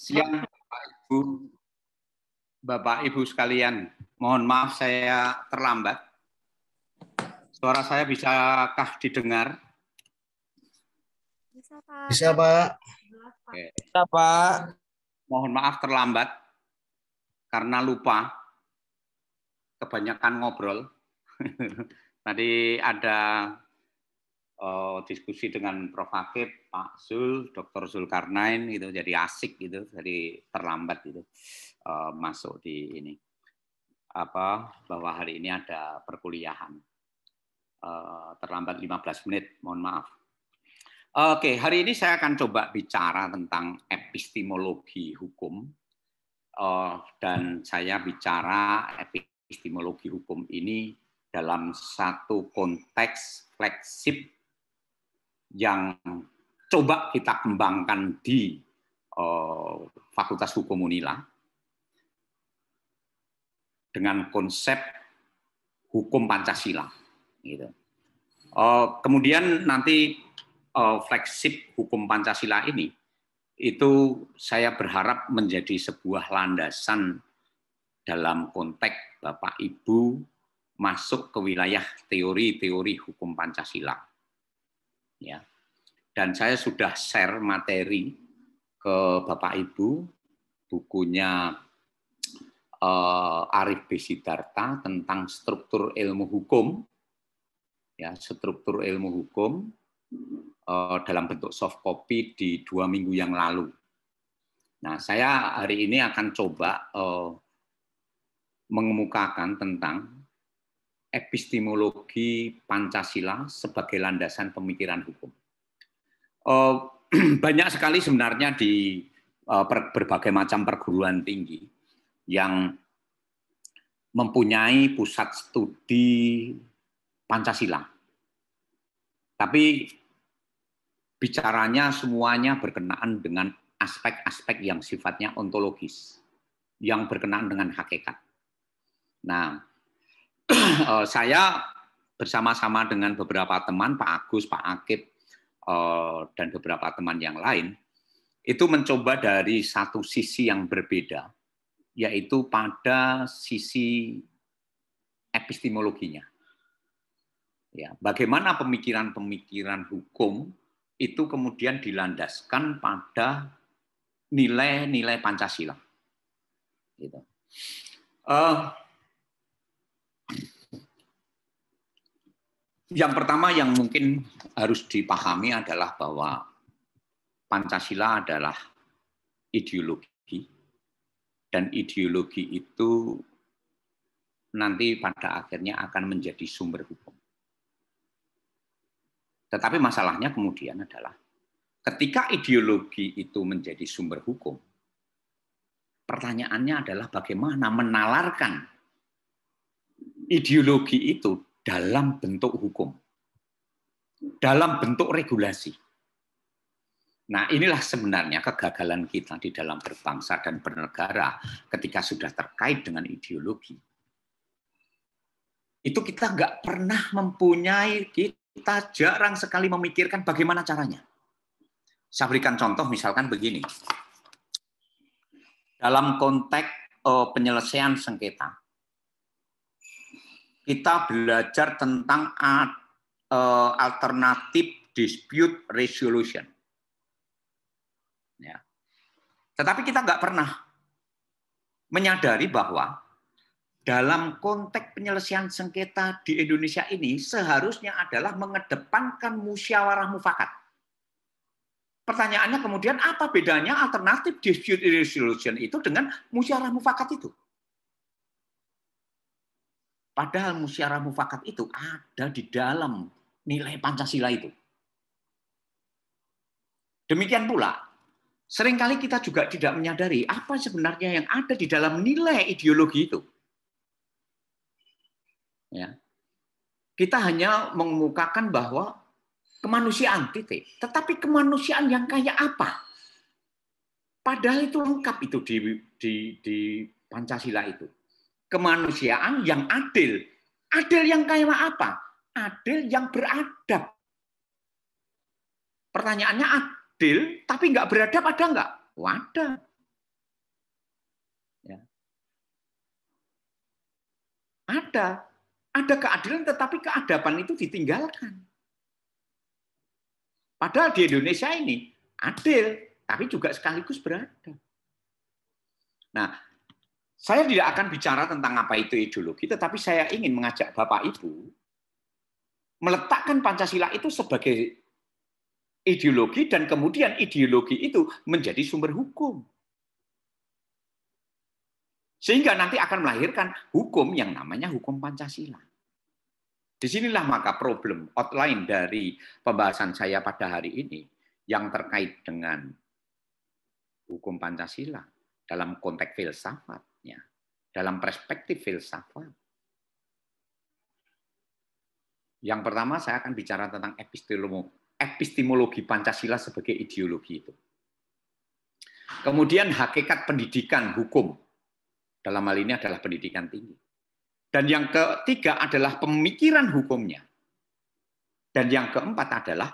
siang Bapak Ibu. Bapak Ibu sekalian, mohon maaf saya terlambat. Suara saya bisakah didengar? Bisa, Pak. Bisa, Pak. Bisa, Pak. Mohon maaf terlambat karena lupa kebanyakan ngobrol. Tadi ada uh, diskusi dengan Prof Hakib, Pak Zul, Dr Zulkarnain gitu jadi asik gitu, jadi terlambat gitu uh, masuk di ini apa bahwa hari ini ada perkuliahan uh, terlambat 15 menit, mohon maaf. Oke, okay, hari ini saya akan coba bicara tentang epistemologi hukum uh, dan saya bicara epistemologi hukum ini dalam satu konteks flagship yang coba kita kembangkan di eh, Fakultas Hukum Unila dengan konsep hukum Pancasila. Gitu. Eh, kemudian nanti eh, flagship hukum Pancasila ini itu saya berharap menjadi sebuah landasan dalam konteks Bapak Ibu masuk ke wilayah teori-teori hukum Pancasila ya. Dan saya sudah share materi ke Bapak Ibu bukunya uh, Arif Besidarta tentang struktur ilmu hukum ya struktur ilmu hukum uh, dalam bentuk soft copy di dua minggu yang lalu. Nah, saya hari ini akan coba uh, mengemukakan tentang epistemologi Pancasila sebagai landasan pemikiran hukum. Eh, banyak sekali sebenarnya di eh, berbagai macam perguruan tinggi yang mempunyai pusat studi Pancasila. Tapi bicaranya semuanya berkenaan dengan aspek-aspek yang sifatnya ontologis, yang berkenaan dengan hakikat. Nah, Eh, saya bersama-sama dengan beberapa teman, Pak Agus, Pak Akib, eh, dan beberapa teman yang lain, itu mencoba dari satu sisi yang berbeda, yaitu pada sisi epistemologinya. Ya, bagaimana pemikiran-pemikiran hukum itu kemudian dilandaskan pada nilai-nilai Pancasila. Gitu. Uh, Yang pertama yang mungkin harus dipahami adalah bahwa Pancasila adalah ideologi dan ideologi itu nanti pada akhirnya akan menjadi sumber hukum. Tetapi masalahnya kemudian adalah ketika ideologi itu menjadi sumber hukum, pertanyaannya adalah bagaimana menalarkan ideologi itu dalam bentuk hukum, dalam bentuk regulasi. Nah, inilah sebenarnya kegagalan kita di dalam berbangsa dan bernegara ketika sudah terkait dengan ideologi. Itu kita nggak pernah mempunyai, kita jarang sekali memikirkan bagaimana caranya. Saya berikan contoh misalkan begini. Dalam konteks eh, penyelesaian sengketa, kita belajar tentang eh, alternatif dispute resolution. Ya. Tetapi kita nggak pernah menyadari bahwa dalam konteks penyelesaian sengketa di Indonesia ini seharusnya adalah mengedepankan musyawarah mufakat. Pertanyaannya kemudian apa bedanya alternatif dispute resolution itu dengan musyawarah mufakat itu? Padahal musyawarah mufakat itu ada di dalam nilai Pancasila itu. Demikian pula, seringkali kita juga tidak menyadari apa sebenarnya yang ada di dalam nilai ideologi itu. Ya. Kita hanya mengemukakan bahwa kemanusiaan titik, tetapi kemanusiaan yang kayak apa? Padahal itu lengkap itu di di, di Pancasila itu kemanusiaan yang adil. Adil yang kayak apa? Adil yang beradab. Pertanyaannya adil, tapi nggak beradab ada nggak? Ada. Ya. Ada. Ada keadilan, tetapi keadaban itu ditinggalkan. Padahal di Indonesia ini adil, tapi juga sekaligus beradab. Nah, saya tidak akan bicara tentang apa itu ideologi, tetapi saya ingin mengajak Bapak Ibu meletakkan Pancasila itu sebagai ideologi dan kemudian ideologi itu menjadi sumber hukum. Sehingga nanti akan melahirkan hukum yang namanya hukum Pancasila. Disinilah maka problem outline dari pembahasan saya pada hari ini yang terkait dengan hukum Pancasila dalam konteks filsafat dalam perspektif filsafat. Yang pertama saya akan bicara tentang epistemologi, Pancasila sebagai ideologi itu. Kemudian hakikat pendidikan hukum. Dalam hal ini adalah pendidikan tinggi. Dan yang ketiga adalah pemikiran hukumnya. Dan yang keempat adalah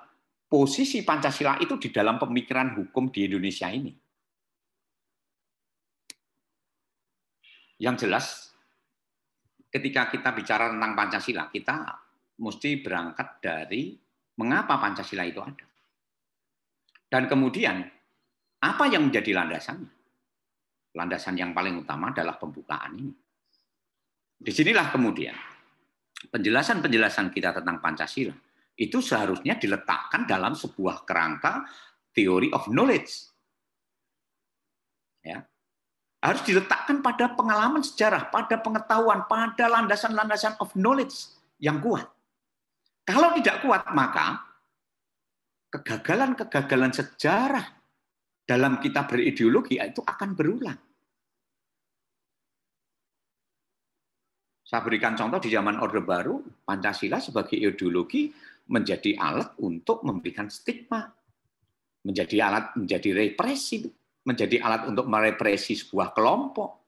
posisi Pancasila itu di dalam pemikiran hukum di Indonesia ini. Yang jelas, ketika kita bicara tentang Pancasila, kita mesti berangkat dari mengapa Pancasila itu ada. Dan kemudian, apa yang menjadi landasannya? Landasan yang paling utama adalah pembukaan ini. Disinilah kemudian penjelasan-penjelasan kita tentang Pancasila itu seharusnya diletakkan dalam sebuah kerangka theory of knowledge. Ya, harus diletakkan pada pengalaman sejarah, pada pengetahuan, pada landasan-landasan of knowledge yang kuat. Kalau tidak kuat, maka kegagalan-kegagalan sejarah dalam kita berideologi itu akan berulang. Saya berikan contoh di zaman Orde Baru, Pancasila sebagai ideologi menjadi alat untuk memberikan stigma, menjadi alat menjadi represi menjadi alat untuk merepresi sebuah kelompok,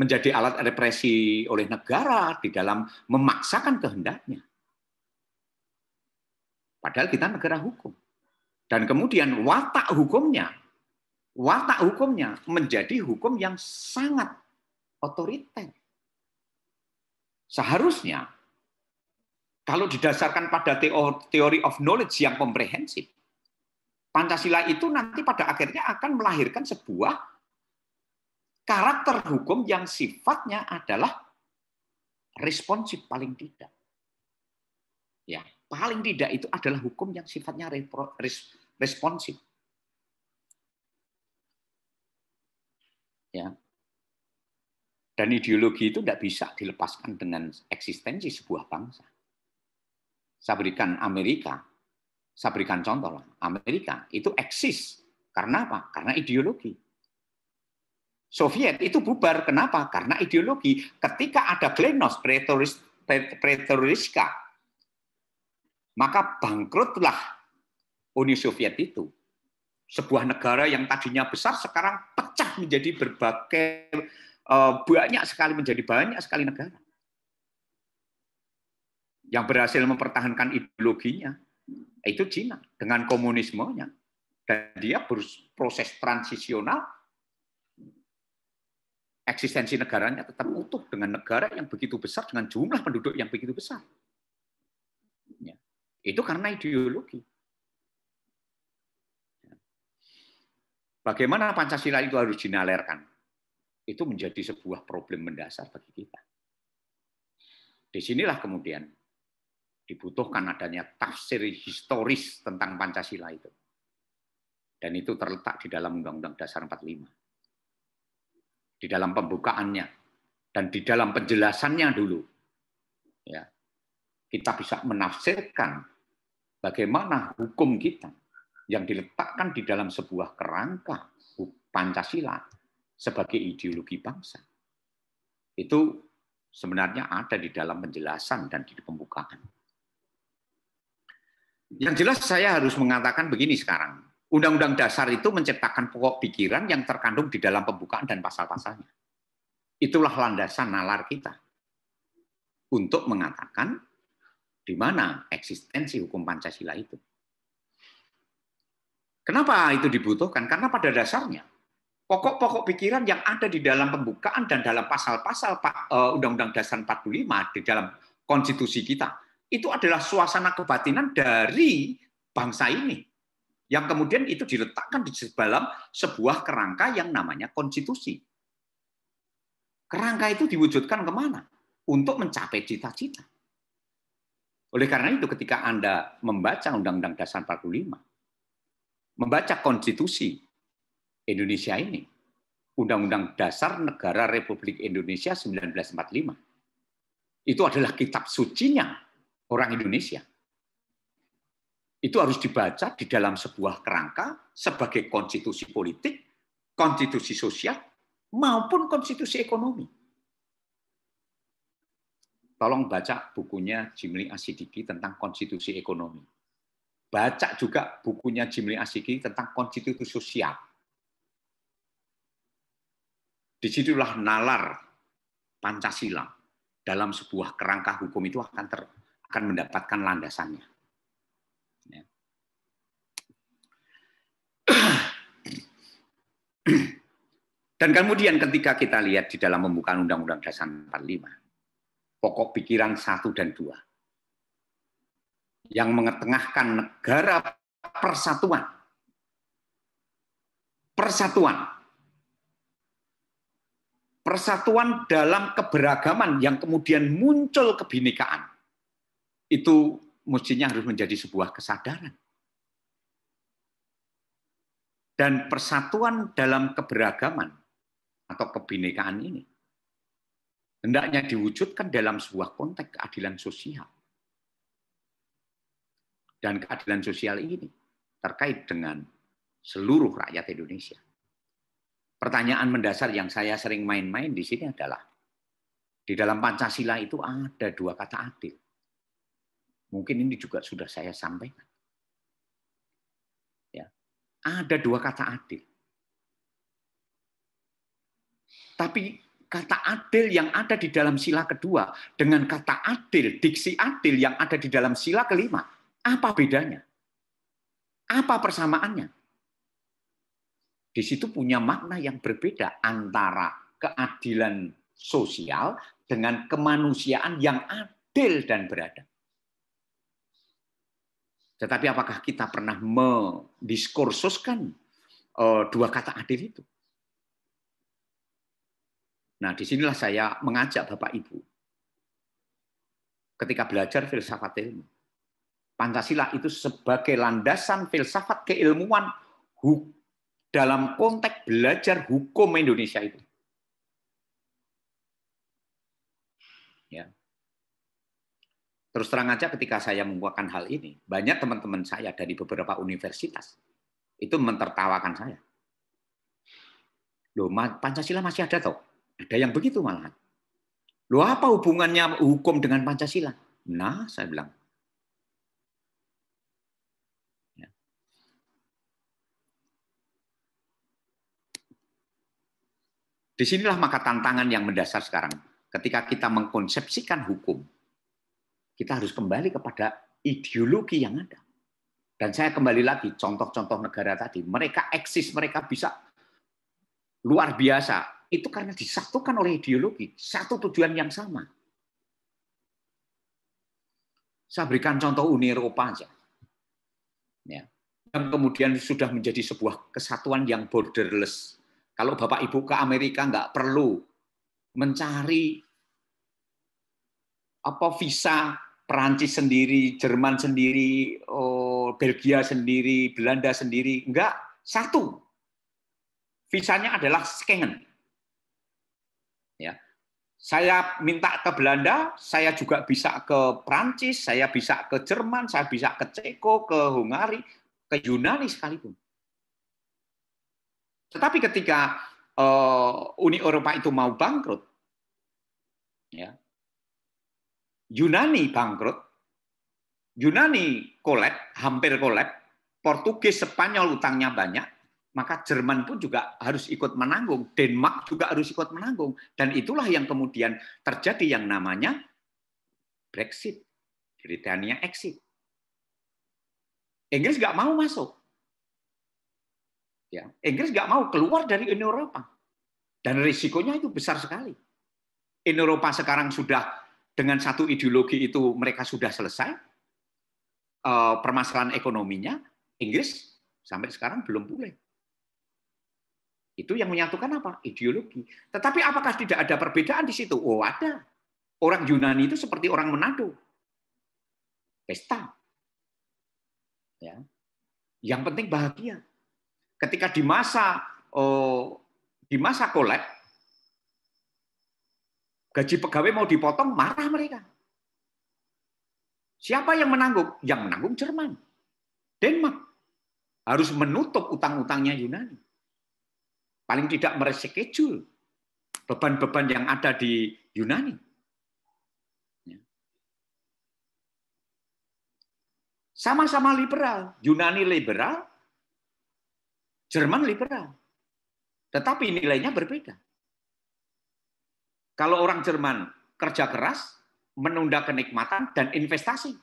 menjadi alat represi oleh negara di dalam memaksakan kehendaknya. Padahal kita negara hukum. Dan kemudian watak hukumnya, watak hukumnya menjadi hukum yang sangat otoriter. Seharusnya kalau didasarkan pada teori of knowledge yang komprehensif, Pancasila itu nanti pada akhirnya akan melahirkan sebuah karakter hukum yang sifatnya adalah responsif paling tidak. Ya, paling tidak itu adalah hukum yang sifatnya responsif. Ya. Dan ideologi itu tidak bisa dilepaskan dengan eksistensi sebuah bangsa. Saya berikan Amerika, saya berikan contoh lah, Amerika itu eksis karena apa? Karena ideologi. Soviet itu bubar kenapa? Karena ideologi. Ketika ada Glenos, Pretoriska, maka bangkrutlah Uni Soviet itu. Sebuah negara yang tadinya besar sekarang pecah menjadi berbagai eh, banyak sekali menjadi banyak sekali negara yang berhasil mempertahankan ideologinya itu Cina dengan komunismenya dan dia proses transisional eksistensi negaranya tetap utuh dengan negara yang begitu besar dengan jumlah penduduk yang begitu besar. Ya. Itu karena ideologi. Ya. Bagaimana Pancasila itu harus dinalerkan? Itu menjadi sebuah problem mendasar bagi kita. Disinilah kemudian dibutuhkan adanya tafsir historis tentang Pancasila itu. Dan itu terletak di dalam Undang-Undang Dasar 45. Di dalam pembukaannya dan di dalam penjelasannya dulu. Ya. Kita bisa menafsirkan bagaimana hukum kita yang diletakkan di dalam sebuah kerangka Pancasila sebagai ideologi bangsa. Itu sebenarnya ada di dalam penjelasan dan di pembukaan. Yang jelas saya harus mengatakan begini sekarang. Undang-undang dasar itu menciptakan pokok pikiran yang terkandung di dalam pembukaan dan pasal-pasalnya. Itulah landasan nalar kita untuk mengatakan di mana eksistensi hukum Pancasila itu. Kenapa itu dibutuhkan? Karena pada dasarnya pokok-pokok pikiran yang ada di dalam pembukaan dan dalam pasal-pasal eh, Undang-Undang Dasar 45 di dalam konstitusi kita itu adalah suasana kebatinan dari bangsa ini yang kemudian itu diletakkan di dalam sebuah kerangka yang namanya konstitusi. Kerangka itu diwujudkan kemana? Untuk mencapai cita-cita. Oleh karena itu ketika Anda membaca Undang-Undang Dasar 45, membaca konstitusi Indonesia ini, Undang-Undang Dasar Negara Republik Indonesia 1945, itu adalah kitab sucinya orang Indonesia. Itu harus dibaca di dalam sebuah kerangka sebagai konstitusi politik, konstitusi sosial, maupun konstitusi ekonomi. Tolong baca bukunya Jimli Asidiki tentang konstitusi ekonomi. Baca juga bukunya Jimli Asidiki tentang konstitusi sosial. Disitulah nalar Pancasila dalam sebuah kerangka hukum itu akan ter, akan mendapatkan landasannya. Ya. Dan kemudian ketika kita lihat di dalam pembukaan Undang-Undang Dasar 45, pokok pikiran satu dan dua yang mengetengahkan negara persatuan. Persatuan. Persatuan dalam keberagaman yang kemudian muncul kebinekaan itu mestinya harus menjadi sebuah kesadaran. Dan persatuan dalam keberagaman atau kebinekaan ini hendaknya diwujudkan dalam sebuah konteks keadilan sosial. Dan keadilan sosial ini terkait dengan seluruh rakyat Indonesia. Pertanyaan mendasar yang saya sering main-main di sini adalah di dalam Pancasila itu ada dua kata adil. Mungkin ini juga sudah saya sampaikan. Ya. Ada dua kata adil. Tapi kata adil yang ada di dalam sila kedua dengan kata adil, diksi adil yang ada di dalam sila kelima, apa bedanya? Apa persamaannya? Di situ punya makna yang berbeda antara keadilan sosial dengan kemanusiaan yang adil dan beradab. Tetapi apakah kita pernah mendiskursuskan eh, dua kata adil itu? Nah, disinilah saya mengajak Bapak Ibu ketika belajar filsafat ilmu. Pancasila itu sebagai landasan filsafat keilmuan dalam konteks belajar hukum Indonesia itu. Terus terang aja ketika saya menguakkan hal ini, banyak teman-teman saya dari beberapa universitas itu mentertawakan saya. Loh, Pancasila masih ada toh? Ada yang begitu malahan. Loh, apa hubungannya hukum dengan Pancasila? Nah, saya bilang. Ya. Disinilah maka tantangan yang mendasar sekarang. Ketika kita mengkonsepsikan hukum, kita harus kembali kepada ideologi yang ada. Dan saya kembali lagi contoh-contoh negara tadi, mereka eksis, mereka bisa luar biasa. Itu karena disatukan oleh ideologi, satu tujuan yang sama. Saya berikan contoh Uni Eropa aja. Ya. Yang kemudian sudah menjadi sebuah kesatuan yang borderless. Kalau Bapak Ibu ke Amerika nggak perlu mencari apa visa Perancis sendiri, Jerman sendiri, oh, Belgia sendiri, Belanda sendiri, enggak satu. Visanya adalah Schengen. Ya. Saya minta ke Belanda, saya juga bisa ke Perancis, saya bisa ke Jerman, saya bisa ke Ceko, ke Hungari, ke Yunani sekalipun. Tetapi ketika eh, Uni Eropa itu mau bangkrut, ya Yunani bangkrut, Yunani kolab, hampir kolab, Portugis, Spanyol utangnya banyak, maka Jerman pun juga harus ikut menanggung, Denmark juga harus ikut menanggung, dan itulah yang kemudian terjadi yang namanya Brexit, Britania exit. Inggris nggak mau masuk, ya Inggris nggak mau keluar dari Uni Eropa, dan risikonya itu besar sekali. Uni Eropa sekarang sudah dengan satu ideologi itu mereka sudah selesai eh, permasalahan ekonominya, Inggris sampai sekarang belum pulih. Itu yang menyatukan apa? Ideologi. Tetapi apakah tidak ada perbedaan di situ? Oh, ada. Orang Yunani itu seperti orang Manado. Pesta. Ya. Yang penting bahagia. Ketika di masa oh, di masa kolek, Gaji pegawai mau dipotong, marah mereka. Siapa yang menanggung? Yang menanggung Jerman. Denmark. Harus menutup utang-utangnya Yunani. Paling tidak mereschedule beban-beban yang ada di Yunani. Ya. Sama-sama liberal. Yunani liberal, Jerman liberal. Tetapi nilainya berbeda. Kalau orang Jerman kerja keras, menunda kenikmatan dan investasi.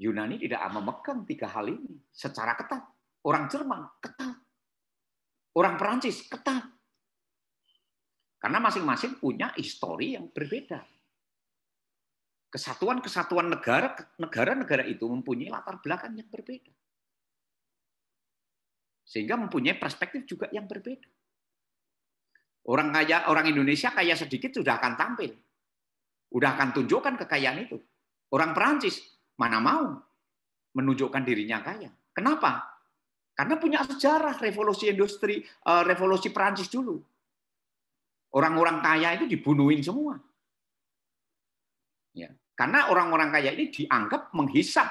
Yunani tidak memegang tiga hal ini secara ketat. Orang Jerman ketat. Orang Perancis ketat. Karena masing-masing punya histori yang berbeda. Kesatuan-kesatuan negara, negara-negara itu mempunyai latar belakang yang berbeda. Sehingga mempunyai perspektif juga yang berbeda. Orang kaya, orang Indonesia kaya sedikit sudah akan tampil. sudah akan tunjukkan kekayaan itu. Orang Perancis mana mau menunjukkan dirinya kaya. Kenapa? Karena punya sejarah revolusi industri, eh, revolusi Perancis dulu. Orang-orang kaya itu dibunuhin semua. Ya. Karena orang-orang kaya ini dianggap menghisap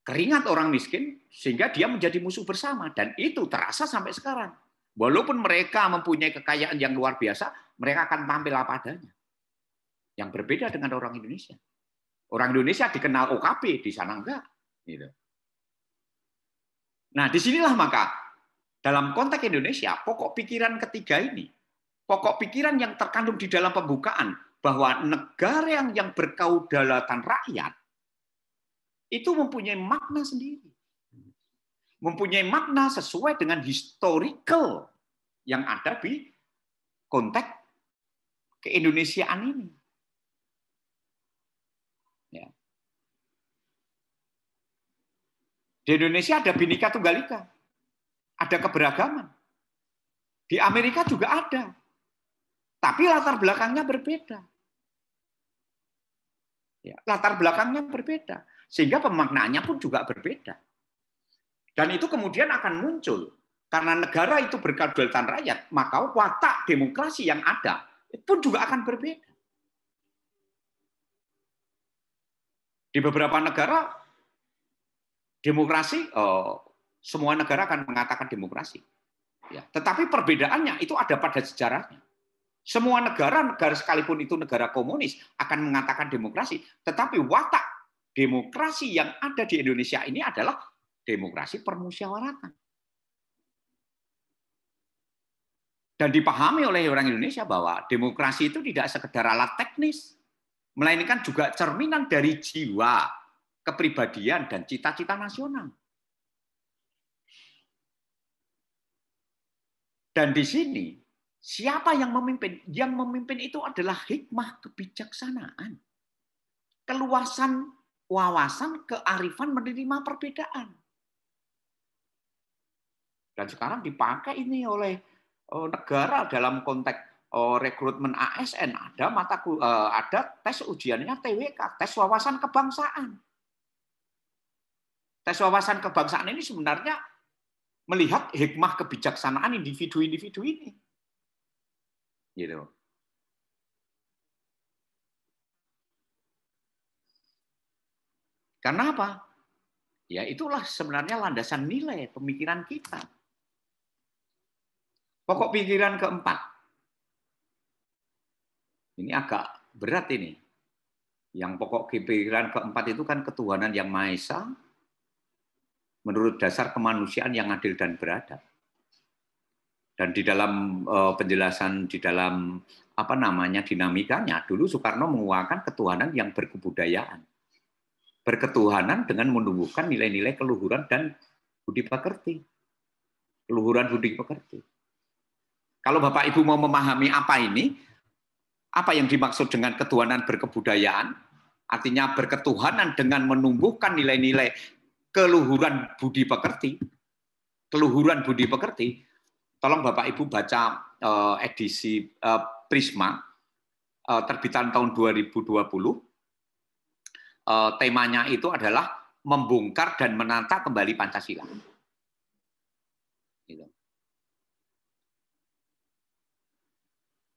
keringat orang miskin sehingga dia menjadi musuh bersama dan itu terasa sampai sekarang. Walaupun mereka mempunyai kekayaan yang luar biasa, mereka akan tampil apa adanya. Yang berbeda dengan orang Indonesia. Orang Indonesia dikenal OKP, di sana enggak. Gitu. Nah, disinilah maka dalam konteks Indonesia, pokok pikiran ketiga ini, pokok pikiran yang terkandung di dalam pembukaan bahwa negara yang, yang berkaudalatan rakyat itu mempunyai makna sendiri mempunyai makna sesuai dengan historical yang ada di konteks keindonesiaan ini. Ya. Di Indonesia ada binika tunggal ika, ada keberagaman. Di Amerika juga ada, tapi latar belakangnya berbeda. Ya, latar belakangnya berbeda, sehingga pemaknaannya pun juga berbeda. Dan itu kemudian akan muncul. Karena negara itu berkedaulatan rakyat, maka watak demokrasi yang ada pun juga akan berbeda. Di beberapa negara, demokrasi, eh, semua negara akan mengatakan demokrasi. Ya, tetapi perbedaannya itu ada pada sejarahnya. Semua negara, negara sekalipun itu negara komunis, akan mengatakan demokrasi. Tetapi watak demokrasi yang ada di Indonesia ini adalah demokrasi permusyawaratan. Dan dipahami oleh orang Indonesia bahwa demokrasi itu tidak sekedar alat teknis, melainkan juga cerminan dari jiwa, kepribadian, dan cita-cita nasional. Dan di sini, siapa yang memimpin? Yang memimpin itu adalah hikmah kebijaksanaan. Keluasan wawasan, kearifan menerima perbedaan. Dan sekarang dipakai ini oleh eh, negara dalam konteks eh, rekrutmen ASN ada mata eh, ada tes ujiannya TWK, tes wawasan kebangsaan. Tes wawasan kebangsaan ini sebenarnya melihat hikmah kebijaksanaan individu-individu ini. Gitu. Karena apa? Ya itulah sebenarnya landasan nilai pemikiran kita. Pokok pikiran keempat. Ini agak berat ini. Yang pokok pikiran keempat itu kan ketuhanan yang Maha Esa, menurut dasar kemanusiaan yang adil dan beradab. Dan di dalam eh, penjelasan di dalam apa namanya dinamikanya, dulu Soekarno menguakan ketuhanan yang berkebudayaan. Berketuhanan dengan menumbuhkan nilai-nilai keluhuran dan budi pekerti. Keluhuran budi pekerti. Kalau Bapak Ibu mau memahami apa ini, apa yang dimaksud dengan ketuhanan berkebudayaan, artinya berketuhanan dengan menumbuhkan nilai-nilai keluhuran budi pekerti, keluhuran budi pekerti, tolong Bapak Ibu baca eh, edisi eh, Prisma eh, terbitan tahun 2020. Uh, temanya itu adalah membongkar dan menata kembali Pancasila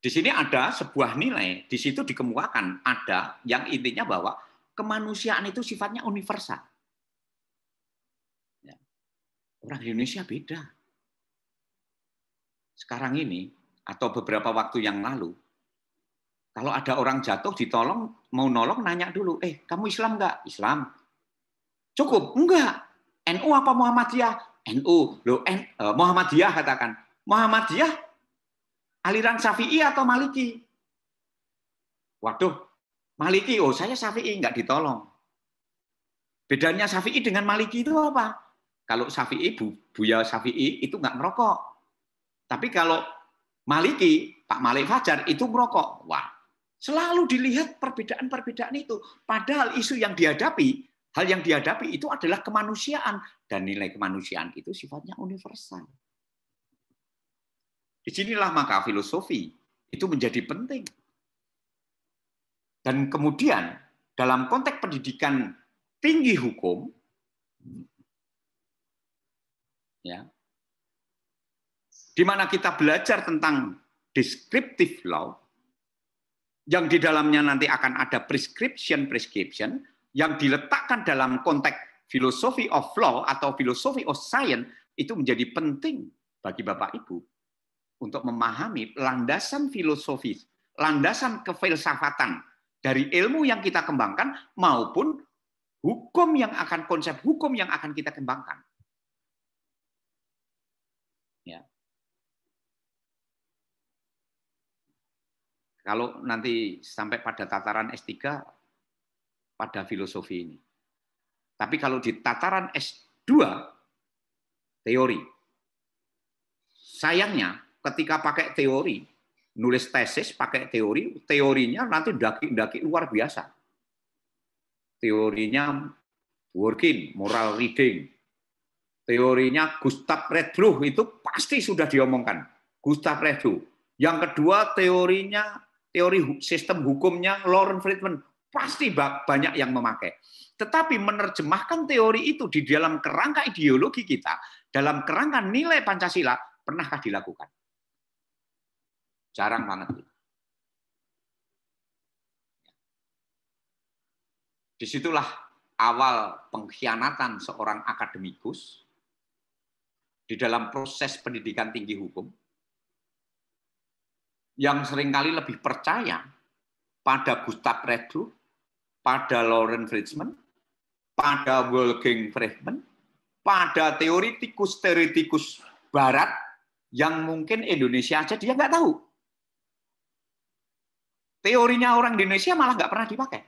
Di sini ada sebuah nilai, di situ dikemukakan ada yang intinya bahwa kemanusiaan itu sifatnya universal. Ya. Orang Indonesia beda. Sekarang ini atau beberapa waktu yang lalu, kalau ada orang jatuh ditolong mau nolong nanya dulu, eh kamu Islam nggak? Islam. Cukup enggak? NU apa Muhammadiyah? NU. Loh, N, eh, Muhammadiyah katakan. Muhammadiyah aliran Syafi'i atau Maliki? Waduh, Maliki, oh saya Syafi'i, nggak ditolong. Bedanya Syafi'i dengan Maliki itu apa? Kalau Syafi'i, Bu, Buya Syafi'i itu nggak merokok. Tapi kalau Maliki, Pak Malik Fajar itu merokok. Wah, selalu dilihat perbedaan-perbedaan itu. Padahal isu yang dihadapi hal yang dihadapi itu adalah kemanusiaan dan nilai kemanusiaan itu sifatnya universal. Di sinilah maka filosofi itu menjadi penting. Dan kemudian dalam konteks pendidikan tinggi hukum, ya, di mana kita belajar tentang descriptive law, yang di dalamnya nanti akan ada prescription prescription yang diletakkan dalam konteks philosophy of law atau philosophy of science itu menjadi penting bagi Bapak Ibu untuk memahami landasan filosofis, landasan kefilsafatan dari ilmu yang kita kembangkan maupun hukum yang akan konsep hukum yang akan kita kembangkan. Ya. Kalau nanti sampai pada tataran S3 pada filosofi ini. Tapi kalau di tataran S2 teori sayangnya ketika pakai teori, nulis tesis pakai teori, teorinya nanti daki-daki luar biasa. Teorinya working, moral reading. Teorinya Gustav Redruh itu pasti sudah diomongkan. Gustav Redruh. Yang kedua teorinya teori sistem hukumnya Lauren Friedman pasti banyak yang memakai. Tetapi menerjemahkan teori itu di dalam kerangka ideologi kita, dalam kerangka nilai Pancasila, pernahkah dilakukan? Jarang banget. Gitu. Disitulah awal pengkhianatan seorang akademikus di dalam proses pendidikan tinggi hukum yang seringkali lebih percaya pada Gustav Redu, pada Lauren Fritzman, pada Wolfgang Friedman, pada teoritikus-teoritikus Barat yang mungkin Indonesia aja dia nggak tahu teorinya orang di Indonesia malah nggak pernah dipakai.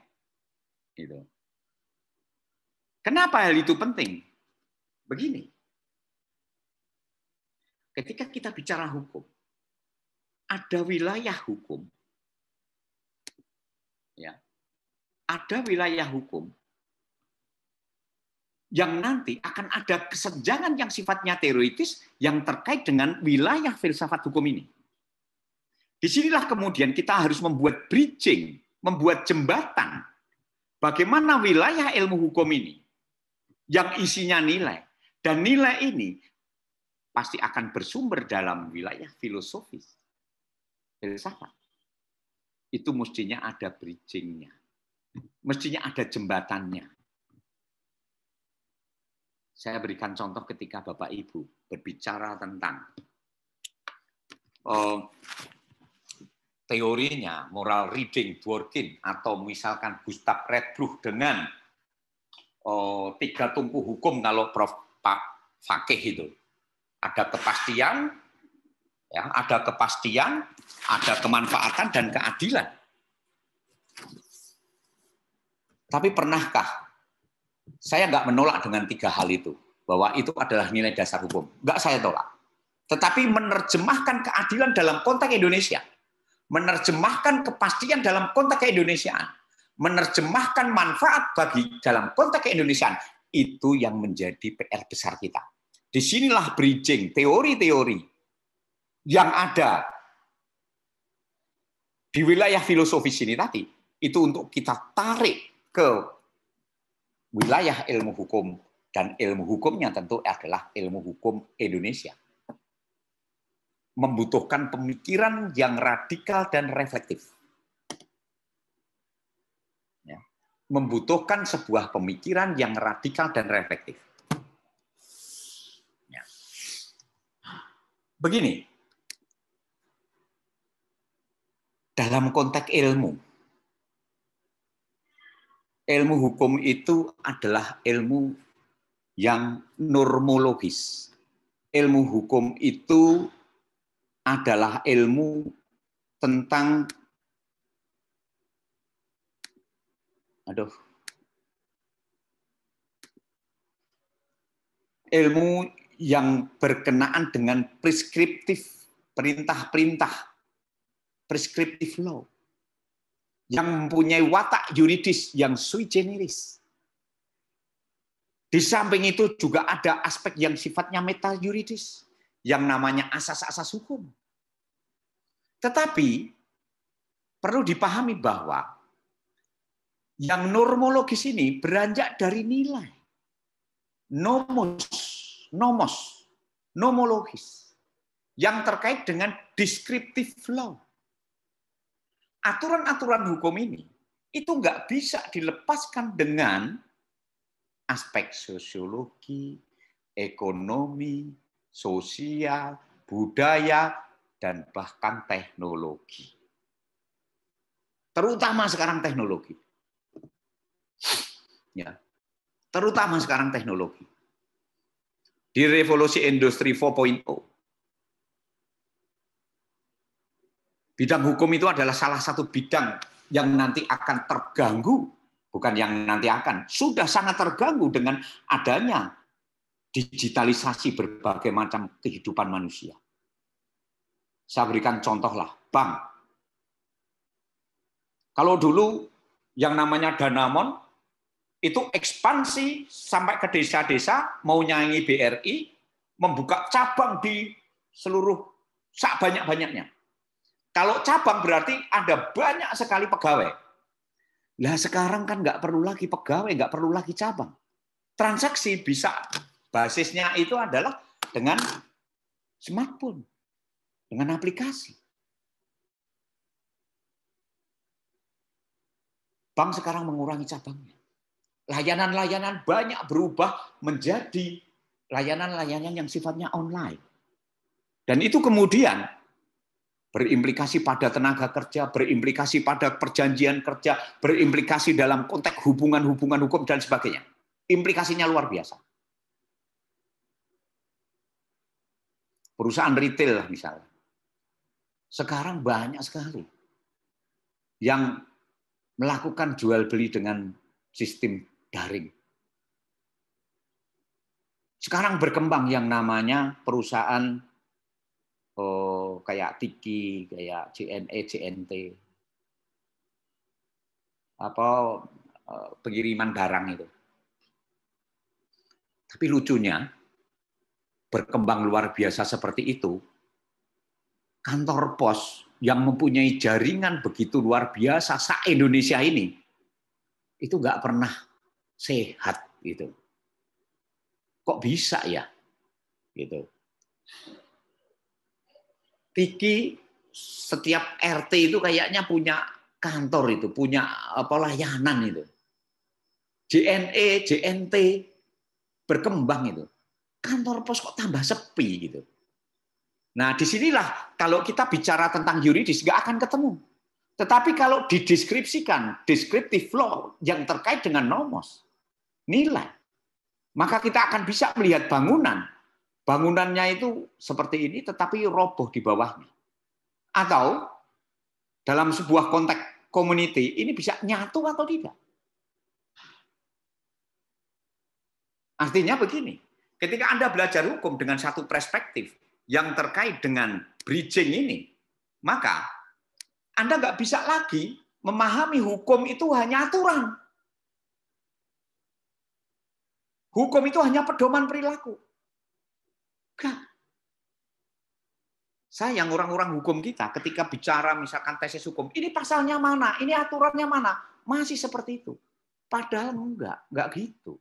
Gitu. Kenapa hal itu penting? Begini, ketika kita bicara hukum, ada wilayah hukum, ya, ada wilayah hukum yang nanti akan ada kesenjangan yang sifatnya teoritis yang terkait dengan wilayah filsafat hukum ini. Disinilah kemudian kita harus membuat bridging, membuat jembatan. Bagaimana wilayah ilmu hukum ini yang isinya nilai. Dan nilai ini pasti akan bersumber dalam wilayah filosofis. Filsafat. Itu mestinya ada bridgingnya. Mestinya ada jembatannya. Saya berikan contoh ketika Bapak Ibu berbicara tentang oh, teorinya moral reading Dworkin atau misalkan Gustav Redbruch dengan oh, tiga tumpu hukum kalau Prof Pak Fakih itu ada kepastian ya ada kepastian ada kemanfaatan dan keadilan tapi pernahkah saya nggak menolak dengan tiga hal itu bahwa itu adalah nilai dasar hukum nggak saya tolak tetapi menerjemahkan keadilan dalam konteks Indonesia menerjemahkan kepastian dalam konteks keindonesiaan, menerjemahkan manfaat bagi dalam konteks keindonesiaan, itu yang menjadi PR besar kita. Disinilah bridging, teori-teori yang ada di wilayah filosofi ini tadi, itu untuk kita tarik ke wilayah ilmu hukum, dan ilmu hukumnya tentu adalah ilmu hukum Indonesia membutuhkan pemikiran yang radikal dan reflektif. Ya. Membutuhkan sebuah pemikiran yang radikal dan reflektif. Ya. Begini, dalam konteks ilmu, ilmu hukum itu adalah ilmu yang normologis. Ilmu hukum itu adalah ilmu tentang aduh ilmu yang berkenaan dengan preskriptif perintah-perintah preskriptif law yang mempunyai watak yuridis yang sui generis. Di samping itu juga ada aspek yang sifatnya meta yuridis yang namanya asas-asas hukum. Tetapi perlu dipahami bahwa yang normologis ini beranjak dari nilai. Nomos, nomos, nomologis. Yang terkait dengan descriptive law. Aturan-aturan hukum ini itu nggak bisa dilepaskan dengan aspek sosiologi, ekonomi, sosial, budaya, dan bahkan teknologi. Terutama sekarang teknologi. Ya. Terutama sekarang teknologi. Di revolusi industri 4.0. Bidang hukum itu adalah salah satu bidang yang nanti akan terganggu bukan yang nanti akan, sudah sangat terganggu dengan adanya digitalisasi berbagai macam kehidupan manusia. Saya berikan contoh lah, bank. Kalau dulu yang namanya Danamon itu ekspansi sampai ke desa-desa, mau nyanyi BRI, membuka cabang di seluruh sak banyak-banyaknya. Kalau cabang berarti ada banyak sekali pegawai. Lah sekarang kan nggak perlu lagi pegawai, nggak perlu lagi cabang. Transaksi bisa Basisnya itu adalah dengan smartphone, dengan aplikasi. Bank sekarang mengurangi cabangnya. Layanan-layanan banyak berubah menjadi layanan-layanan yang sifatnya online. Dan itu kemudian berimplikasi pada tenaga kerja, berimplikasi pada perjanjian kerja, berimplikasi dalam konteks hubungan-hubungan hukum dan sebagainya. Implikasinya luar biasa. perusahaan retail lah misalnya. Sekarang banyak sekali yang melakukan jual beli dengan sistem daring. Sekarang berkembang yang namanya perusahaan oh, kayak Tiki, kayak CNE, CNT, apa eh, pengiriman barang itu. Tapi lucunya berkembang luar biasa seperti itu, kantor pos yang mempunyai jaringan begitu luar biasa sa Indonesia ini itu nggak pernah sehat gitu. Kok bisa ya? Gitu. Tiki setiap RT itu kayaknya punya kantor itu, punya apa eh, layanan itu. JNE, JNT berkembang itu kantor pos kok tambah sepi gitu. Nah, disinilah kalau kita bicara tentang yuridis nggak akan ketemu. Tetapi kalau dideskripsikan descriptive law yang terkait dengan nomos, nilai, maka kita akan bisa melihat bangunan. Bangunannya itu seperti ini, tetapi roboh di bawahnya. Atau dalam sebuah konteks community, ini bisa nyatu atau tidak. Artinya begini, ketika Anda belajar hukum dengan satu perspektif yang terkait dengan bridging ini, maka Anda nggak bisa lagi memahami hukum itu hanya aturan. Hukum itu hanya pedoman perilaku. Enggak. Sayang orang-orang hukum kita ketika bicara misalkan tesis hukum, ini pasalnya mana, ini aturannya mana, masih seperti itu. Padahal enggak, enggak gitu.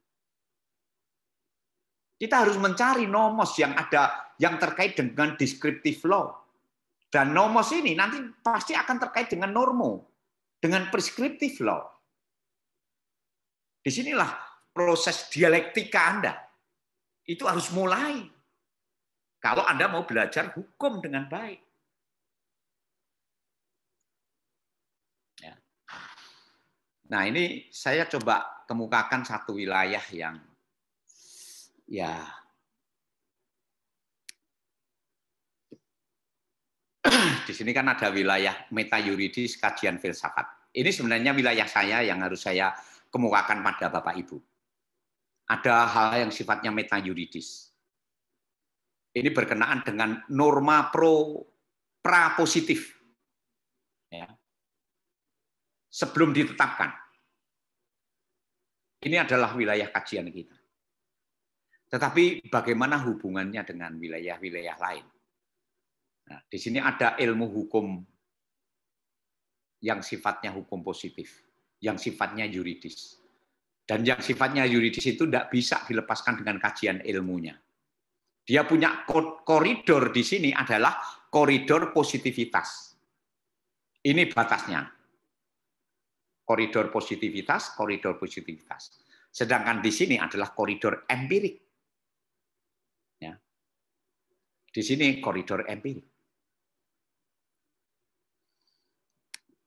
Kita harus mencari nomos yang ada yang terkait dengan descriptive law. Dan nomos ini nanti pasti akan terkait dengan normo, dengan prescriptive law. Disinilah proses dialektika Anda. Itu harus mulai. Kalau Anda mau belajar hukum dengan baik. Ya. Nah ini saya coba kemukakan satu wilayah yang ya di sini kan ada wilayah meta yuridis kajian filsafat. Ini sebenarnya wilayah saya yang harus saya kemukakan pada Bapak Ibu. Ada hal yang sifatnya meta yuridis. Ini berkenaan dengan norma pro pra positif. Ya. Sebelum ditetapkan. Ini adalah wilayah kajian kita. Tetapi bagaimana hubungannya dengan wilayah-wilayah lain? Nah, di sini ada ilmu hukum yang sifatnya hukum positif, yang sifatnya yuridis. Dan yang sifatnya yuridis itu tidak bisa dilepaskan dengan kajian ilmunya. Dia punya koridor di sini adalah koridor positivitas. Ini batasnya. Koridor positivitas, koridor positivitas. Sedangkan di sini adalah koridor empirik. Di sini koridor empiri.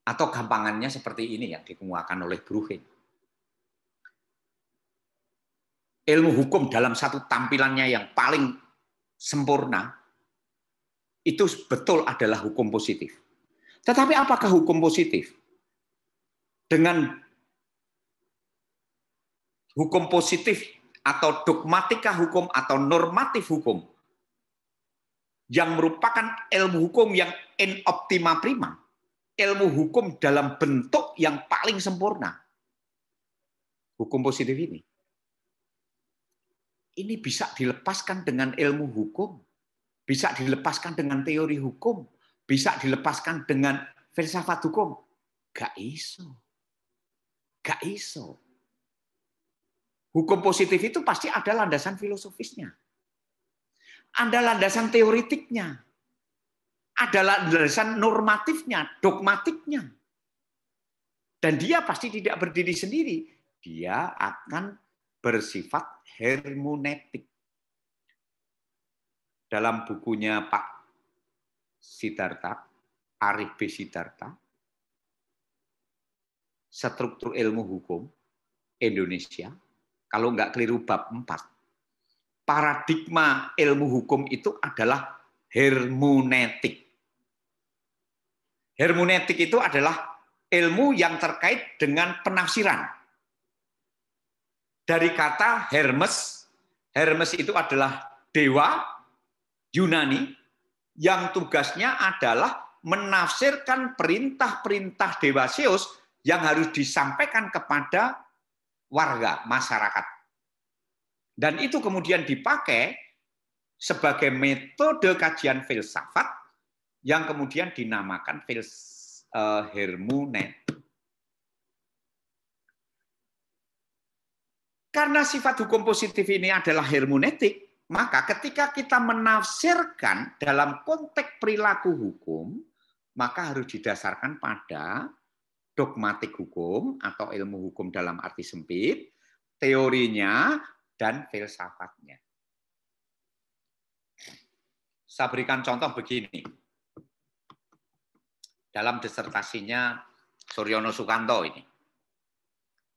Atau gampangannya seperti ini yang dikemukakan oleh Bruegel. Ilmu hukum dalam satu tampilannya yang paling sempurna itu betul adalah hukum positif. Tetapi apakah hukum positif? Dengan hukum positif atau dogmatika hukum atau normatif hukum yang merupakan ilmu hukum yang in optima prima, ilmu hukum dalam bentuk yang paling sempurna. Hukum positif ini. Ini bisa dilepaskan dengan ilmu hukum, bisa dilepaskan dengan teori hukum, bisa dilepaskan dengan filsafat hukum. Gak iso. Gak iso. Hukum positif itu pasti ada landasan filosofisnya ada landasan teoritiknya, ada landasan normatifnya, dogmatiknya. Dan dia pasti tidak berdiri sendiri. Dia akan bersifat hermeneutik. Dalam bukunya Pak Sidarta, Arif B. Sidarta, Struktur Ilmu Hukum Indonesia, kalau nggak keliru bab 4, paradigma ilmu hukum itu adalah hermeneutik. Hermeneutik itu adalah ilmu yang terkait dengan penafsiran. Dari kata Hermes, Hermes itu adalah dewa Yunani yang tugasnya adalah menafsirkan perintah-perintah dewa Zeus yang harus disampaikan kepada warga masyarakat. Dan itu kemudian dipakai sebagai metode kajian filsafat yang kemudian dinamakan fils, eh, Karena sifat hukum positif ini adalah hermeneutik, maka ketika kita menafsirkan dalam konteks perilaku hukum, maka harus didasarkan pada dogmatik hukum atau ilmu hukum dalam arti sempit, teorinya dan filsafatnya. Saya berikan contoh begini. Dalam disertasinya Suryono Sukanto ini.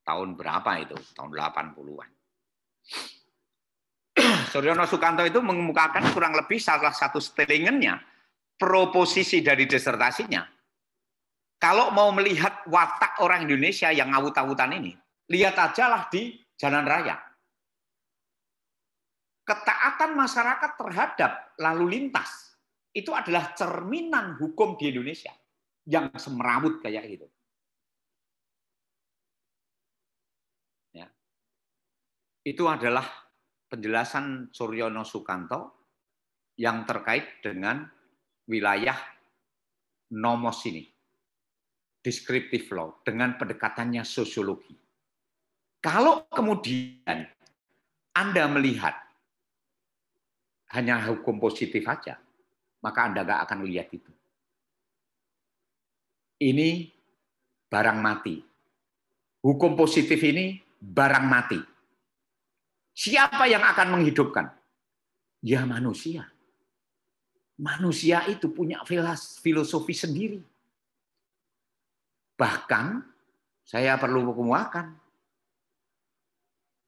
Tahun berapa itu? Tahun 80-an. Suryono Sukanto itu mengemukakan kurang lebih salah satu stelingannya, proposisi dari disertasinya. Kalau mau melihat watak orang Indonesia yang ngawut-awutan ini, lihat ajalah di jalan raya ketaatan masyarakat terhadap lalu lintas itu adalah cerminan hukum di Indonesia yang semerawut kayak gitu. Ya. Itu adalah penjelasan Suryono Sukanto yang terkait dengan wilayah nomos ini. Descriptive law dengan pendekatannya sosiologi. Kalau kemudian Anda melihat hanya hukum positif saja, maka Anda nggak akan lihat itu. Ini barang mati. Hukum positif ini barang mati. Siapa yang akan menghidupkan? Ya manusia. Manusia itu punya filosofi sendiri. Bahkan saya perlu menguatkan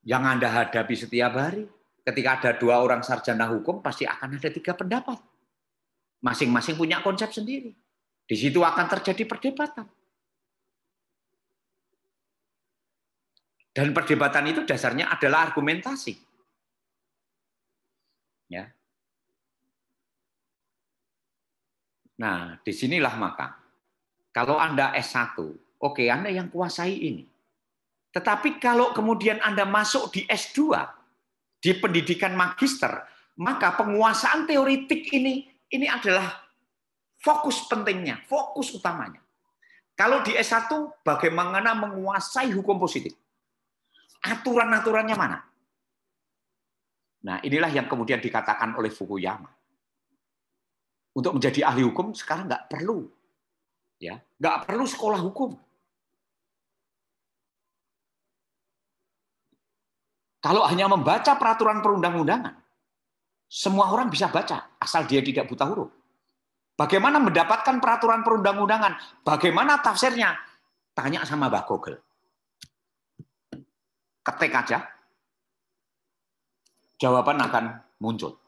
yang Anda hadapi setiap hari ketika ada dua orang sarjana hukum pasti akan ada tiga pendapat. Masing-masing punya konsep sendiri. Di situ akan terjadi perdebatan. Dan perdebatan itu dasarnya adalah argumentasi. Ya. Nah, disinilah maka kalau Anda S1, oke okay, Anda yang kuasai ini. Tetapi kalau kemudian Anda masuk di S2, di pendidikan magister, maka penguasaan teoritik ini ini adalah fokus pentingnya, fokus utamanya. Kalau di S1 bagaimana menguasai hukum positif? Aturan-aturannya mana? Nah, inilah yang kemudian dikatakan oleh Fukuyama. Untuk menjadi ahli hukum sekarang nggak perlu, ya nggak perlu sekolah hukum, Kalau hanya membaca peraturan perundang-undangan, semua orang bisa baca asal dia tidak buta huruf. Bagaimana mendapatkan peraturan perundang-undangan? Bagaimana tafsirnya? Tanya sama Mbak Google. Ketik aja. Jawaban akan muncul.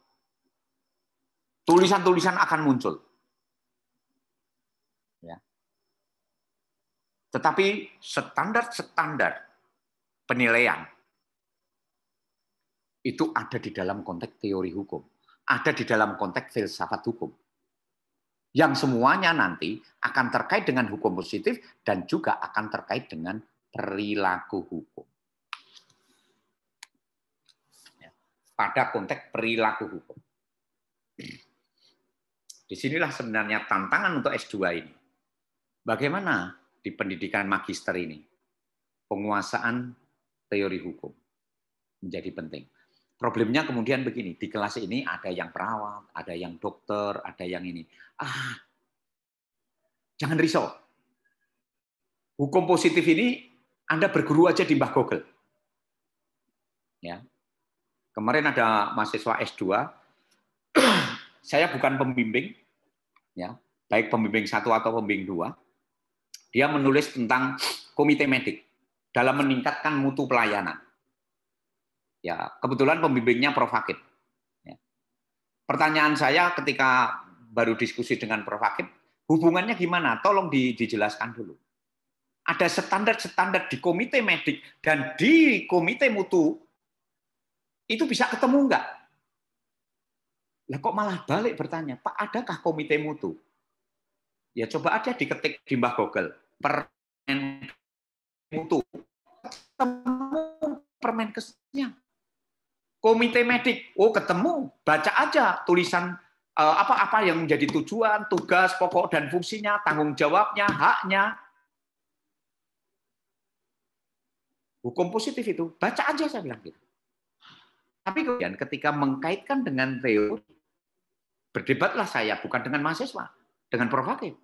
Tulisan-tulisan akan muncul. Ya. Tetapi standar-standar penilaian itu ada di dalam konteks teori hukum, ada di dalam konteks filsafat hukum. Yang semuanya nanti akan terkait dengan hukum positif dan juga akan terkait dengan perilaku hukum. Ya, pada konteks perilaku hukum. Disinilah sebenarnya tantangan untuk S2 ini. Bagaimana di pendidikan magister ini penguasaan teori hukum menjadi penting Problemnya kemudian begini, di kelas ini ada yang perawat, ada yang dokter, ada yang ini. Ah, jangan risau. Hukum positif ini Anda berguru aja di Mbah Google. Ya. Kemarin ada mahasiswa S2, saya bukan pembimbing, ya, baik pembimbing satu atau pembimbing dua. Dia menulis tentang komite medik dalam meningkatkan mutu pelayanan Ya, kebetulan pembimbingnya Prof Hakim. Ya. Pertanyaan saya ketika baru diskusi dengan Prof Hakim, hubungannya gimana? Tolong di, dijelaskan dulu. Ada standar-standar di komite medik dan di komite mutu itu bisa ketemu enggak? Lah kok malah balik bertanya, Pak, adakah komite mutu? Ya coba aja diketik di Mbah Google, permen mutu. Ketemu permen kesnya komite medik. Oh, ketemu, baca aja tulisan apa-apa eh, yang menjadi tujuan, tugas, pokok dan fungsinya, tanggung jawabnya, haknya. Hukum positif itu, baca aja saya bilang gitu. Tapi kemudian ketika mengkaitkan dengan teori, berdebatlah saya, bukan dengan mahasiswa, dengan provokatif.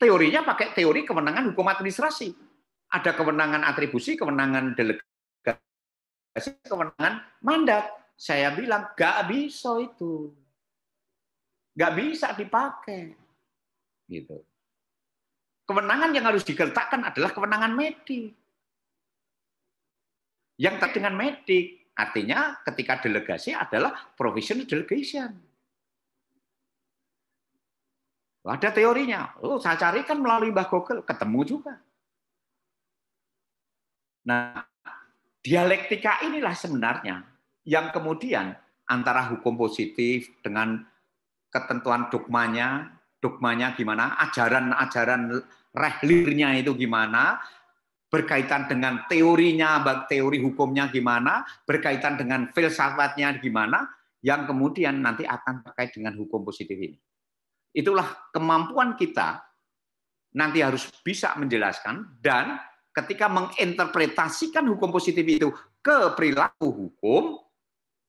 Teorinya pakai teori kewenangan hukum administrasi. Ada kewenangan atribusi, kewenangan delegasi, dikasih kewenangan mandat. Saya bilang gak bisa itu, gak bisa dipakai. Gitu. Kewenangan yang harus digertakkan adalah kewenangan medik. Yang tak dengan medik, artinya ketika delegasi adalah provision delegation. Ada teorinya. Oh, saya carikan melalui Mbah Google, ketemu juga. Nah, dialektika inilah sebenarnya yang kemudian antara hukum positif dengan ketentuan dogmanya, dogmanya gimana, ajaran-ajaran rehlirnya itu gimana, berkaitan dengan teorinya, teori hukumnya gimana, berkaitan dengan filsafatnya gimana, yang kemudian nanti akan terkait dengan hukum positif ini. Itulah kemampuan kita nanti harus bisa menjelaskan dan ketika menginterpretasikan hukum positif itu ke perilaku hukum,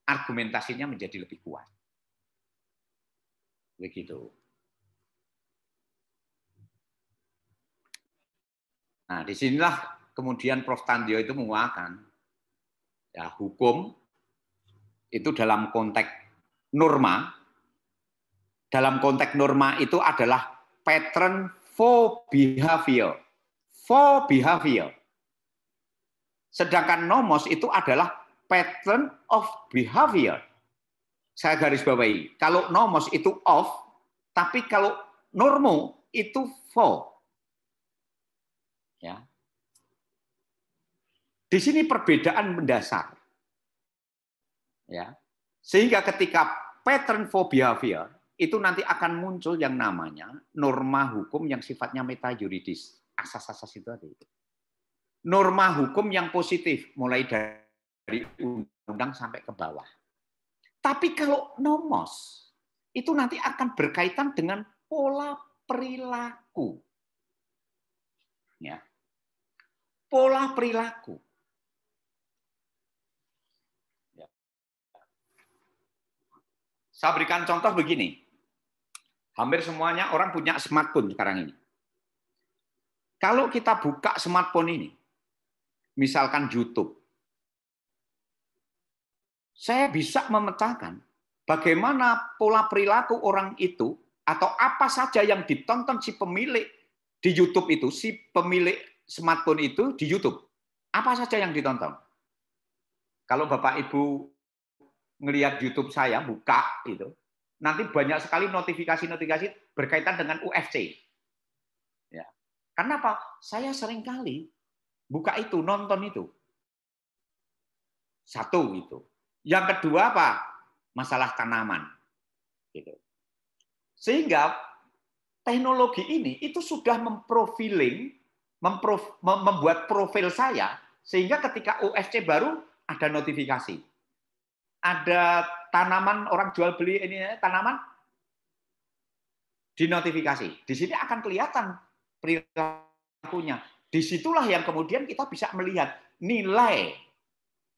argumentasinya menjadi lebih kuat. Begitu. Nah, disinilah kemudian Prof. Tandio itu menguakan, ya, hukum itu dalam konteks norma, dalam konteks norma itu adalah pattern for behavior for behavior. Sedangkan nomos itu adalah pattern of behavior. Saya garis bawahi. Kalau nomos itu of, tapi kalau normo itu for. Ya. Di sini perbedaan mendasar. Ya. Sehingga ketika pattern for behavior itu nanti akan muncul yang namanya norma hukum yang sifatnya meta yuridis asas-asas itu ada itu. Norma hukum yang positif mulai dari undang-undang sampai ke bawah. Tapi kalau nomos itu nanti akan berkaitan dengan pola perilaku. Ya. Pola perilaku. Ya. Saya berikan contoh begini. Hampir semuanya orang punya smartphone sekarang ini. Kalau kita buka smartphone ini, misalkan YouTube, saya bisa memecahkan bagaimana pola perilaku orang itu atau apa saja yang ditonton si pemilik di YouTube itu, si pemilik smartphone itu di YouTube. Apa saja yang ditonton? Kalau Bapak Ibu ngelihat YouTube saya buka itu, nanti banyak sekali notifikasi-notifikasi berkaitan dengan UFC. Karena apa? Saya seringkali buka itu, nonton itu. Satu itu. Yang kedua apa? Masalah tanaman. Gitu. Sehingga teknologi ini itu sudah memprofiling, memprof, membuat profil saya sehingga ketika UFC baru ada notifikasi. Ada tanaman orang jual beli ini eh, tanaman dinotifikasi. Di sini akan kelihatan perilakunya. Disitulah yang kemudian kita bisa melihat nilai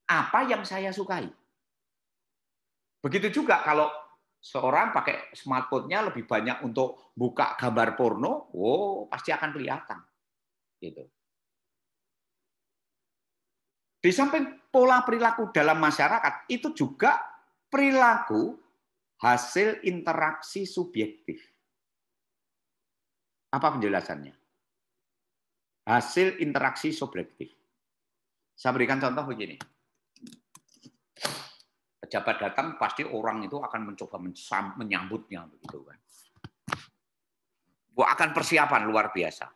apa yang saya sukai. Begitu juga kalau seorang pakai smartphone-nya lebih banyak untuk buka gambar porno, oh pasti akan kelihatan. Gitu. Di samping pola perilaku dalam masyarakat, itu juga perilaku hasil interaksi subjektif. Apa penjelasannya? Hasil interaksi subjektif. Saya berikan contoh begini. Pejabat datang, pasti orang itu akan mencoba menyambutnya begitu kan. Akan persiapan luar biasa.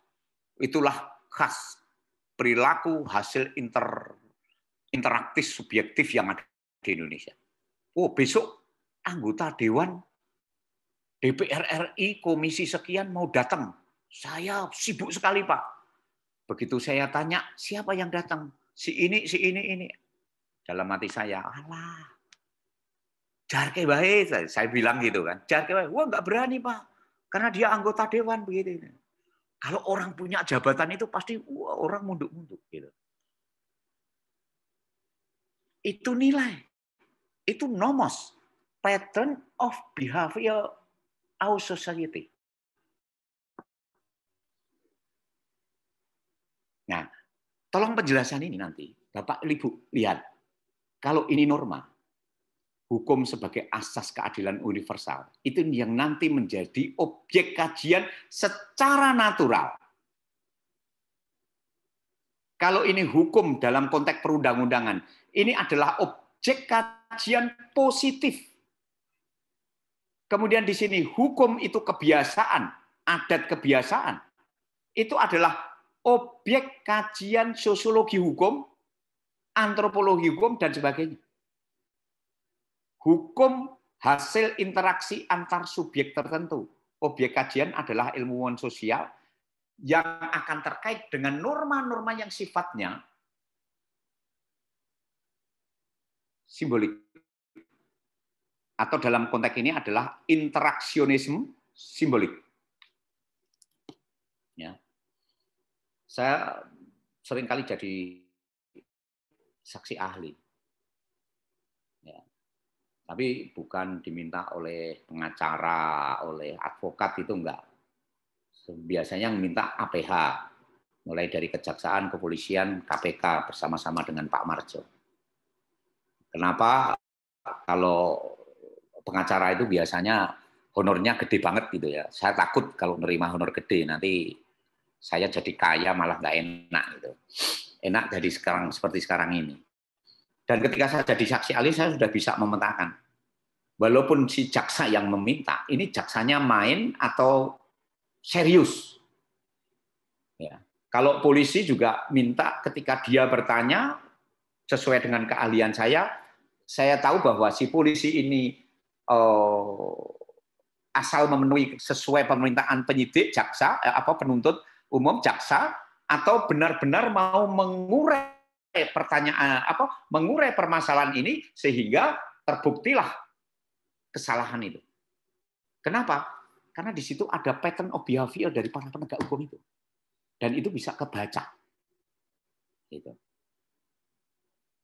Itulah khas perilaku hasil inter interaktif subjektif yang ada di Indonesia. Oh, besok anggota dewan DPR RI komisi sekian mau datang saya sibuk sekali, Pak. Begitu saya tanya, siapa yang datang? Si ini, si ini, ini. Dalam hati saya, Allah. Jarke baik, saya, bilang gitu kan. Jarke baik, wah nggak berani, Pak. Karena dia anggota dewan begitu. Kalau orang punya jabatan itu pasti wah, orang munduk-munduk gitu. Itu nilai. Itu nomos. Pattern of behavior our society. Nah, tolong penjelasan ini nanti. Bapak Ibu, lihat. Kalau ini norma, hukum sebagai asas keadilan universal, itu yang nanti menjadi objek kajian secara natural. Kalau ini hukum dalam konteks perundang-undangan, ini adalah objek kajian positif. Kemudian di sini hukum itu kebiasaan, adat kebiasaan. Itu adalah objek kajian sosiologi hukum, antropologi hukum, dan sebagainya. Hukum hasil interaksi antar subjek tertentu. Objek kajian adalah ilmuwan sosial yang akan terkait dengan norma-norma yang sifatnya simbolik. Atau dalam konteks ini adalah interaksionisme simbolik Saya seringkali jadi saksi ahli. Ya. Tapi bukan diminta oleh pengacara, oleh advokat itu enggak. Biasanya yang minta APH, mulai dari kejaksaan, kepolisian, KPK bersama-sama dengan Pak Marjo. Kenapa kalau pengacara itu biasanya honornya gede banget gitu ya. Saya takut kalau nerima honor gede nanti saya jadi kaya malah nggak enak gitu. Enak jadi sekarang seperti sekarang ini. Dan ketika saya jadi saksi ahli, saya sudah bisa memetakan. Walaupun si jaksa yang meminta, ini jaksanya main atau serius. Ya. Kalau polisi juga minta ketika dia bertanya sesuai dengan keahlian saya, saya tahu bahwa si polisi ini oh, asal memenuhi sesuai permintaan penyidik, jaksa, eh, apa penuntut, umum jaksa atau benar-benar mau mengurai pertanyaan apa mengurai permasalahan ini sehingga terbuktilah kesalahan itu. Kenapa? Karena di situ ada pattern of behavior dari para penegak hukum itu. Dan itu bisa kebaca. Gitu.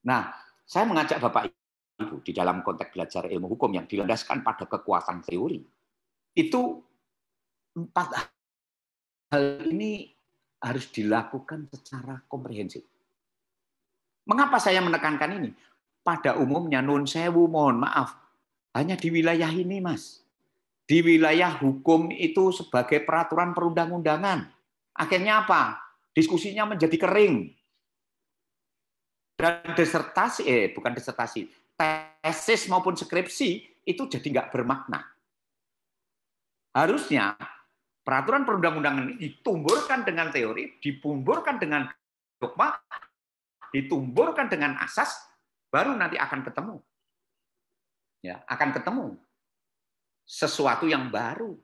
Nah, saya mengajak Bapak Ibu di dalam konteks belajar ilmu hukum yang dilandaskan pada kekuatan teori. Itu empat hal ini harus dilakukan secara komprehensif. Mengapa saya menekankan ini? Pada umumnya non sewu mohon maaf hanya di wilayah ini mas. Di wilayah hukum itu sebagai peraturan perundang-undangan. Akhirnya apa? Diskusinya menjadi kering. Dan disertasi, eh bukan disertasi, tesis maupun skripsi itu jadi nggak bermakna. Harusnya peraturan perundang-undangan ini ditumburkan dengan teori, ditumburkan dengan dogma, ditumburkan dengan asas, baru nanti akan ketemu. Ya, akan ketemu sesuatu yang baru,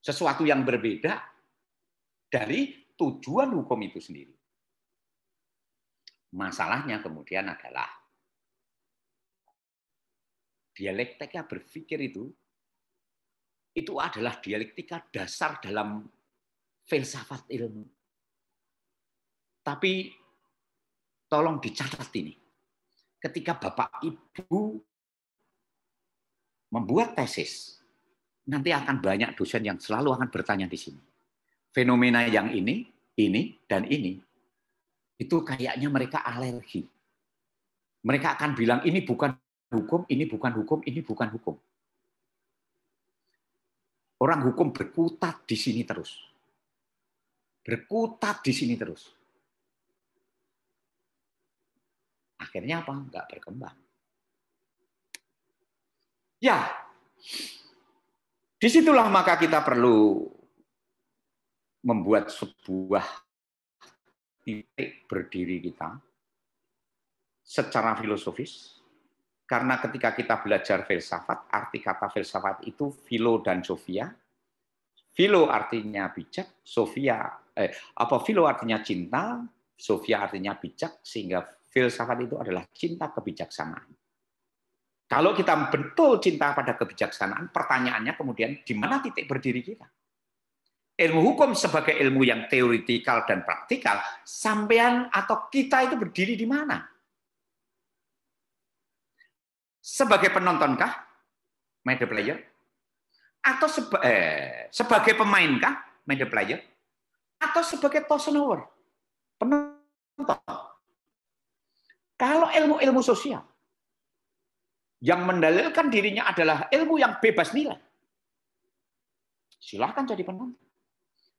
sesuatu yang berbeda dari tujuan hukum itu sendiri. Masalahnya kemudian adalah dialektika berpikir itu itu adalah dialektika dasar dalam filsafat ilmu. Tapi tolong dicatat ini. Ketika Bapak Ibu membuat tesis, nanti akan banyak dosen yang selalu akan bertanya di sini. Fenomena yang ini, ini, dan ini, itu kayaknya mereka alergi. Mereka akan bilang, ini bukan hukum, ini bukan hukum, ini bukan hukum orang hukum berkutat di sini terus. Berkutat di sini terus. Akhirnya apa? Enggak berkembang. Ya, disitulah maka kita perlu membuat sebuah titik berdiri kita secara filosofis, karena ketika kita belajar filsafat, arti kata filsafat itu filo dan sofia. Filo artinya bijak, sofia eh, apa filo artinya cinta, sofia artinya bijak sehingga filsafat itu adalah cinta kebijaksanaan. Kalau kita betul cinta pada kebijaksanaan, pertanyaannya kemudian di mana titik berdiri kita? ilmu hukum sebagai ilmu yang teoritikal dan praktikal, sampean atau kita itu berdiri di mana? Sebagai penontonkah? media Media player? Atau seba eh, sebagai pemainkah? media Media player? Atau sebagai tosenower? Penonton. Kalau ilmu-ilmu sosial yang mendalilkan dirinya adalah ilmu yang bebas nilai, silahkan jadi penonton.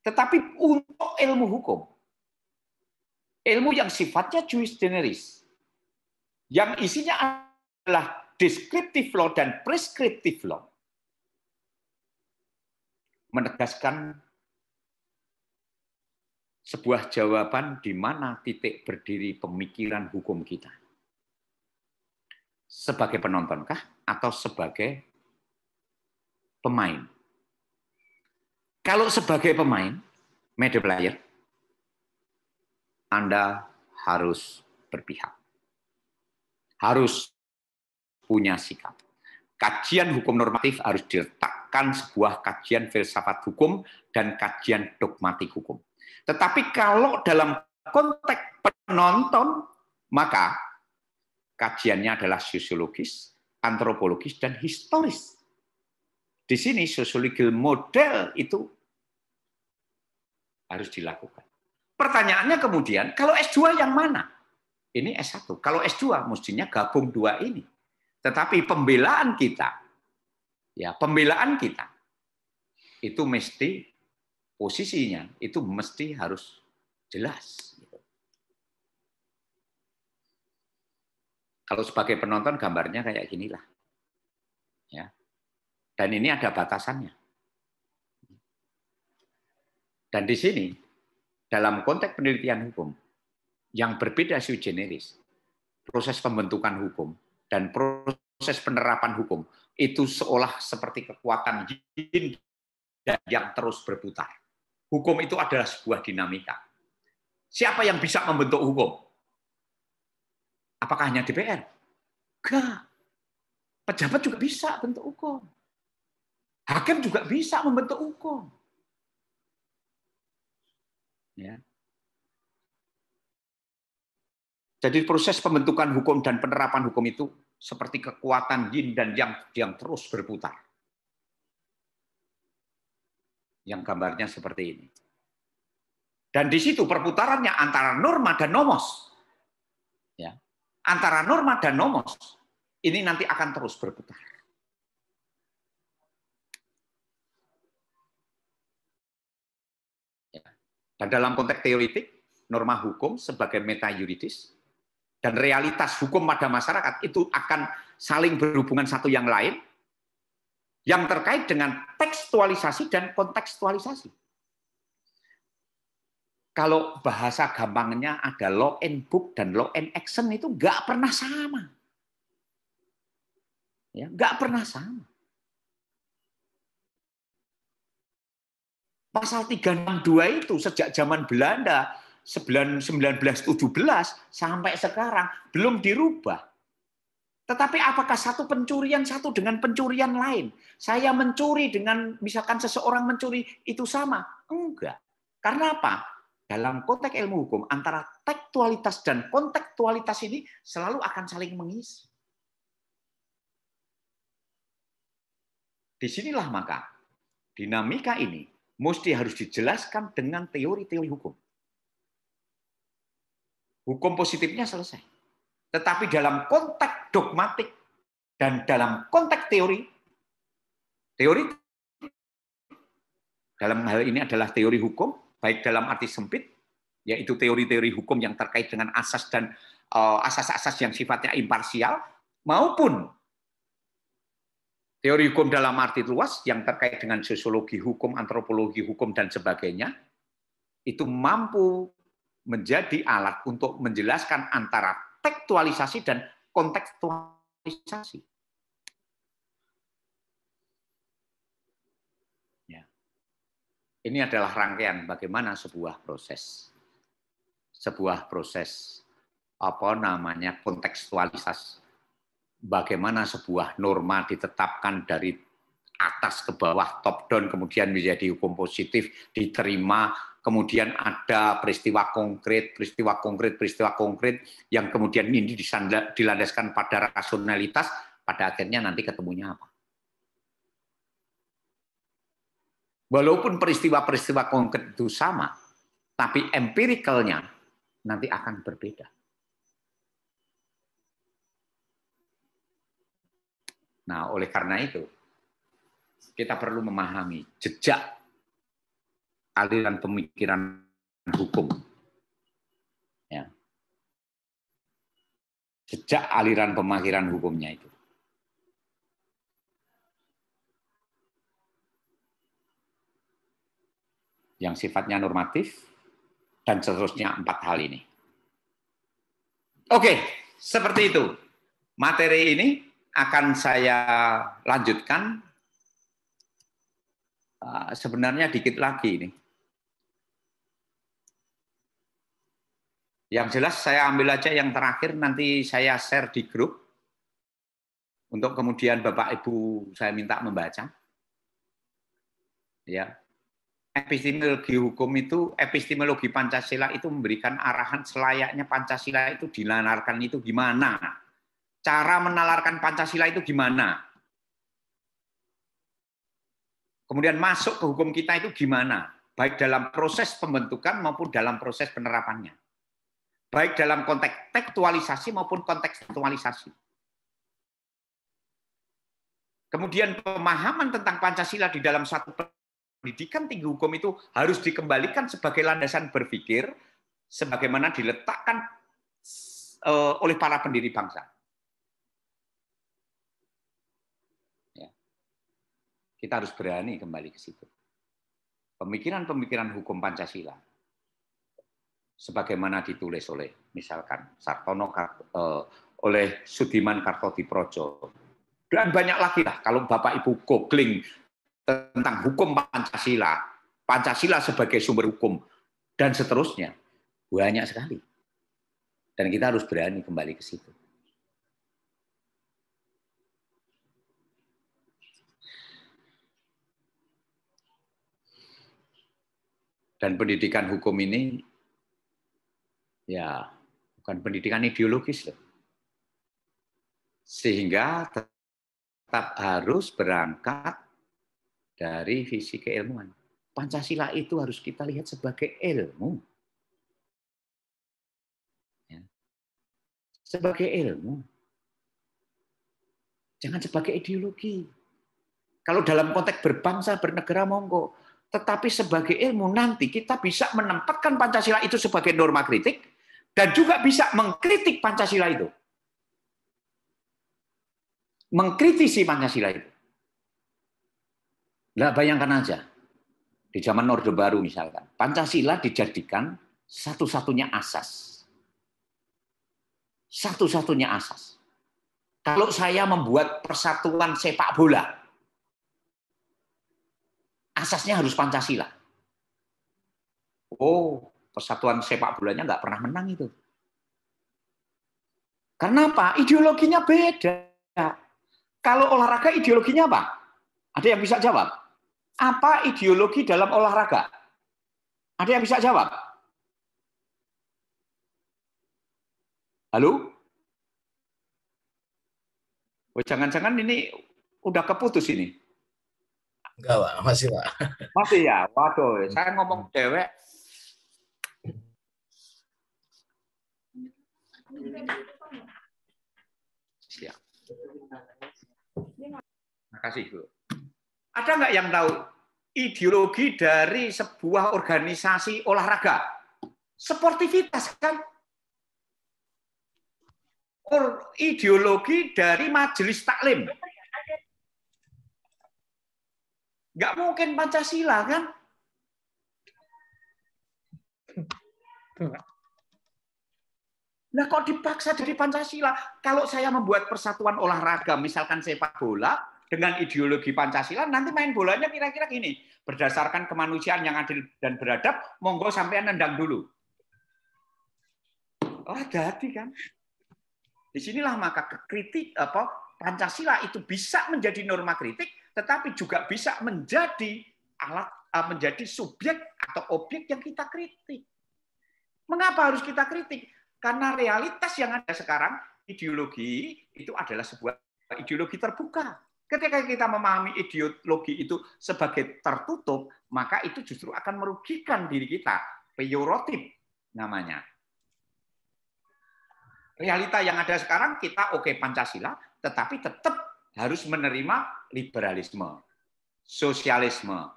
Tetapi untuk ilmu hukum, ilmu yang sifatnya juis generis, yang isinya adalah descriptive law dan prescriptive law menegaskan sebuah jawaban di mana titik berdiri pemikiran hukum kita. Sebagai penontonkah atau sebagai pemain? Kalau sebagai pemain, media player, Anda harus berpihak. Harus punya sikap. Kajian hukum normatif harus diletakkan sebuah kajian filsafat hukum dan kajian dogmatik hukum. Tetapi kalau dalam konteks penonton, maka kajiannya adalah sosiologis, antropologis, dan historis. Di sini sosiologi model itu harus dilakukan. Pertanyaannya kemudian, kalau S2 yang mana? Ini S1. Kalau S2 mestinya gabung dua ini. Tetapi pembelaan kita, ya pembelaan kita itu mesti posisinya itu mesti harus jelas. Kalau sebagai penonton gambarnya kayak ginilah. Ya. Dan ini ada batasannya. Dan di sini dalam konteks penelitian hukum yang berbeda sui generis, proses pembentukan hukum dan proses penerapan hukum itu seolah seperti kekuatan jin dan yang terus berputar. Hukum itu adalah sebuah dinamika. Siapa yang bisa membentuk hukum? Apakah hanya DPR? Enggak. Pejabat juga bisa bentuk hukum. Hakim juga bisa membentuk hukum. Ya. Jadi proses pembentukan hukum dan penerapan hukum itu seperti kekuatan yin dan yang yang terus berputar. Yang gambarnya seperti ini. Dan di situ perputarannya antara norma dan nomos. Ya. Antara norma dan nomos. Ini nanti akan terus berputar. Ya. Dan dalam konteks teoritik, norma hukum sebagai meta yuridis dan realitas hukum pada masyarakat itu akan saling berhubungan satu yang lain yang terkait dengan tekstualisasi dan kontekstualisasi. Kalau bahasa gampangnya ada law and book dan law and action itu nggak pernah sama. Ya, nggak pernah sama. Pasal 362 itu sejak zaman Belanda 1917 sampai sekarang belum dirubah. Tetapi apakah satu pencurian satu dengan pencurian lain? Saya mencuri dengan misalkan seseorang mencuri itu sama? Enggak. Karena apa? Dalam konteks ilmu hukum antara tekstualitas dan kontekstualitas ini selalu akan saling mengisi. Disinilah maka dinamika ini mesti harus dijelaskan dengan teori-teori hukum hukum positifnya selesai. Tetapi dalam konteks dogmatik dan dalam konteks teori, teori dalam hal ini adalah teori hukum, baik dalam arti sempit, yaitu teori-teori hukum yang terkait dengan asas dan eh, asas-asas yang sifatnya imparsial, maupun teori hukum dalam arti luas yang terkait dengan sosiologi hukum, antropologi hukum, dan sebagainya, itu mampu menjadi alat untuk menjelaskan antara tekstualisasi dan kontekstualisasi. Ya. Ini adalah rangkaian bagaimana sebuah proses, sebuah proses apa namanya kontekstualisasi, bagaimana sebuah norma ditetapkan dari atas ke bawah, top down, kemudian menjadi hukum positif, diterima kemudian ada peristiwa konkret, peristiwa konkret, peristiwa konkret yang kemudian ini disandla, dilandaskan pada rasionalitas, pada akhirnya nanti ketemunya apa? Walaupun peristiwa-peristiwa konkret itu sama, tapi empirikalnya nanti akan berbeda. Nah, oleh karena itu, kita perlu memahami jejak aliran pemikiran hukum. Ya. Sejak aliran pemikiran hukumnya itu. Yang sifatnya normatif, dan seterusnya empat hal ini. Oke, seperti itu. Materi ini akan saya lanjutkan ah, sebenarnya dikit lagi ini. Yang jelas saya ambil aja yang terakhir nanti saya share di grup untuk kemudian Bapak Ibu saya minta membaca. Ya. Epistemologi hukum itu epistemologi Pancasila itu memberikan arahan selayaknya Pancasila itu dilanarkan itu gimana? Cara menalarkan Pancasila itu gimana? Kemudian masuk ke hukum kita itu gimana? Baik dalam proses pembentukan maupun dalam proses penerapannya baik dalam konteks tekstualisasi maupun konteks kontekstualisasi. Kemudian pemahaman tentang Pancasila di dalam satu pendidikan tinggi hukum itu harus dikembalikan sebagai landasan berpikir sebagaimana diletakkan eh, oleh para pendiri bangsa. Ya. Kita harus berani kembali ke situ. Pemikiran-pemikiran hukum Pancasila sebagaimana ditulis oleh misalkan Sartono eh, oleh Sudiman Kartodiprojo dan banyak lagi lah kalau Bapak Ibu googling tentang hukum Pancasila, Pancasila sebagai sumber hukum dan seterusnya banyak sekali. Dan kita harus berani kembali ke situ. Dan pendidikan hukum ini ya bukan pendidikan ideologis loh. Sehingga tetap harus berangkat dari visi keilmuan. Pancasila itu harus kita lihat sebagai ilmu. Ya. Sebagai ilmu. Jangan sebagai ideologi. Kalau dalam konteks berbangsa, bernegara, monggo. Tetapi sebagai ilmu nanti kita bisa menempatkan Pancasila itu sebagai norma kritik, dan juga bisa mengkritik Pancasila itu. Mengkritisi Pancasila itu. Nah, bayangkan aja, di zaman Orde Baru misalkan, Pancasila dijadikan satu-satunya asas. Satu-satunya asas. Kalau saya membuat persatuan sepak bola, asasnya harus Pancasila. Oh, persatuan sepak bolanya nggak pernah menang itu. Karena apa? Ideologinya beda. Kalau olahraga ideologinya apa? Ada yang bisa jawab? Apa ideologi dalam olahraga? Ada yang bisa jawab? Halo? Oh, jangan-jangan ini udah keputus ini. Enggak, Pak. Masih, Pak. Masih ya? Waduh, saya ngomong cewek, Siap. Terima kasih, Bu. Ada nggak yang tahu ideologi dari sebuah organisasi olahraga? Sportivitas, kan? Or, ideologi dari majelis taklim. Nggak mungkin Pancasila, kan? Nah kok dipaksa jadi Pancasila? Kalau saya membuat persatuan olahraga, misalkan sepak bola, dengan ideologi Pancasila, nanti main bolanya kira-kira gini. Berdasarkan kemanusiaan yang adil dan beradab, monggo sampai nendang dulu. Oh, hati-hati kan. Disinilah maka kritik apa Pancasila itu bisa menjadi norma kritik, tetapi juga bisa menjadi alat eh, menjadi subjek atau objek yang kita kritik. Mengapa harus kita kritik? Karena realitas yang ada sekarang, ideologi itu adalah sebuah ideologi terbuka. Ketika kita memahami ideologi itu sebagai tertutup, maka itu justru akan merugikan diri kita. Peyorotip namanya. Realita yang ada sekarang kita oke okay, Pancasila, tetapi tetap harus menerima liberalisme, sosialisme.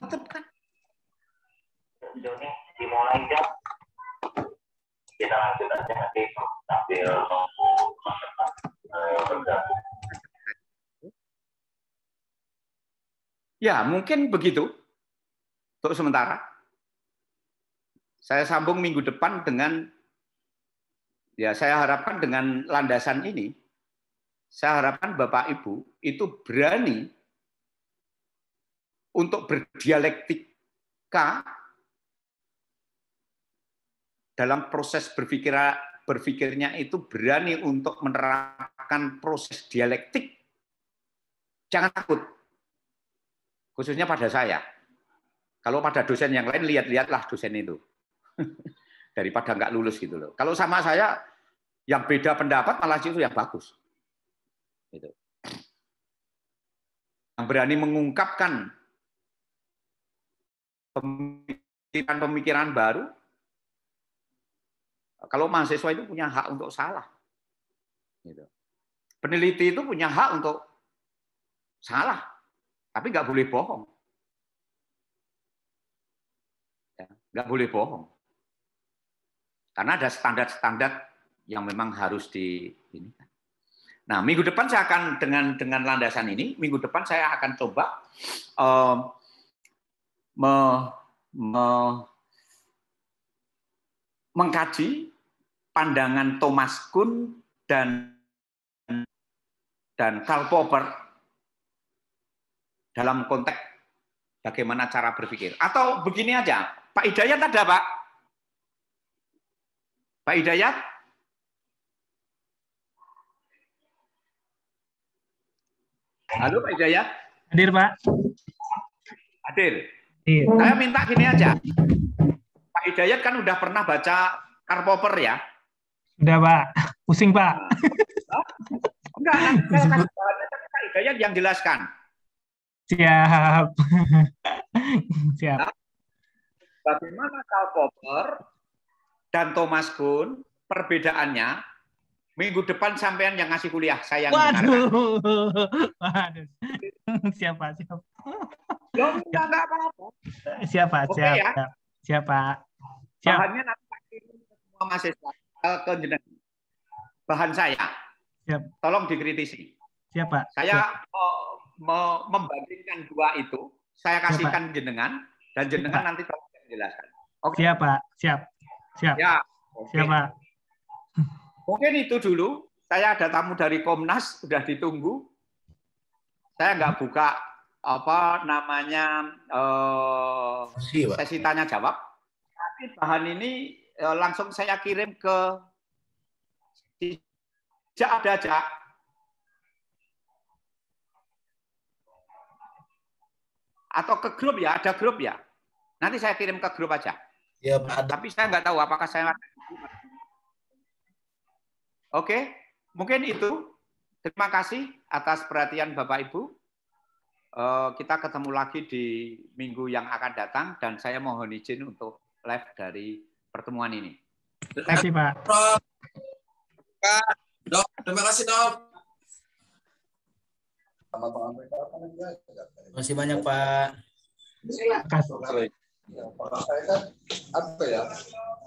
Tetap kan? dimulai ya kita lanjut aja nanti sambil nunggu eh, Ya, mungkin begitu untuk sementara. Saya sambung minggu depan dengan ya saya harapkan dengan landasan ini saya harapkan Bapak Ibu itu berani untuk berdialektika dalam proses berpikir berpikirnya itu berani untuk menerapkan proses dialektik, jangan takut. Khususnya pada saya. Kalau pada dosen yang lain, lihat-lihatlah dosen itu. Daripada nggak lulus gitu loh. Kalau sama saya, yang beda pendapat malah itu yang bagus. itu Yang berani mengungkapkan pemikiran-pemikiran baru, kalau mahasiswa itu punya hak untuk salah. Gitu. Peneliti itu punya hak untuk salah, tapi nggak boleh bohong. Ya, nggak boleh bohong. Karena ada standar-standar yang memang harus di Nah, minggu depan saya akan dengan dengan landasan ini, minggu depan saya akan coba um, me, me, mengkaji pandangan Thomas Kuhn dan dan Karl Popper dalam konteks bagaimana cara berpikir. Atau begini aja, Pak Hidayat ada Pak? Pak Hidayat? Halo Pak Hidayat? Hadir Pak. Hadir. Iya. Saya minta gini aja. Pak Hidayat kan udah pernah baca Karl Popper ya? udah Pak, pusing Pak. Enggak, kan yang jelaskan. Siap. Siap. Nah, bagaimana Karl Popper dan Thomas Kuhn perbedaannya minggu depan sampean yang ngasih kuliah saya waduh, waduh. siapa siapa enggak, enggak apa-apa. siapa siapa okay, siapa ya? siapa siapa bahannya nanti semua mahasiswa ke jenengan bahan saya. Siap. Tolong dikritisi. Siap, Pak. Saya Siap. Mau, membandingkan dua itu, saya kasihkan Siap, jenengan dan jenengan Siap, nanti tolong jelaskan. Oke. Okay. Siap, Pak. Siap. Siap. Ya, okay. Siap, Pak. Mungkin itu dulu. Saya ada tamu dari Komnas sudah ditunggu. Saya nggak hmm. buka apa namanya eh, sesi tanya jawab. Tapi bahan ini Eh, langsung saya kirim ke tidak ada Atau ke grup ya, ada grup ya. Nanti saya kirim ke grup aja. Ya, Pak. Tapi saya nggak tahu apakah saya Oke, mungkin itu. Terima kasih atas perhatian Bapak Ibu. Eh, kita ketemu lagi di minggu yang akan datang dan saya mohon izin untuk live dari pertemuan ini. Terima kasih Pak. Pak, dok, terima kasih dok. Terima kasih banyak Pak. Terima kasih. Apa ya?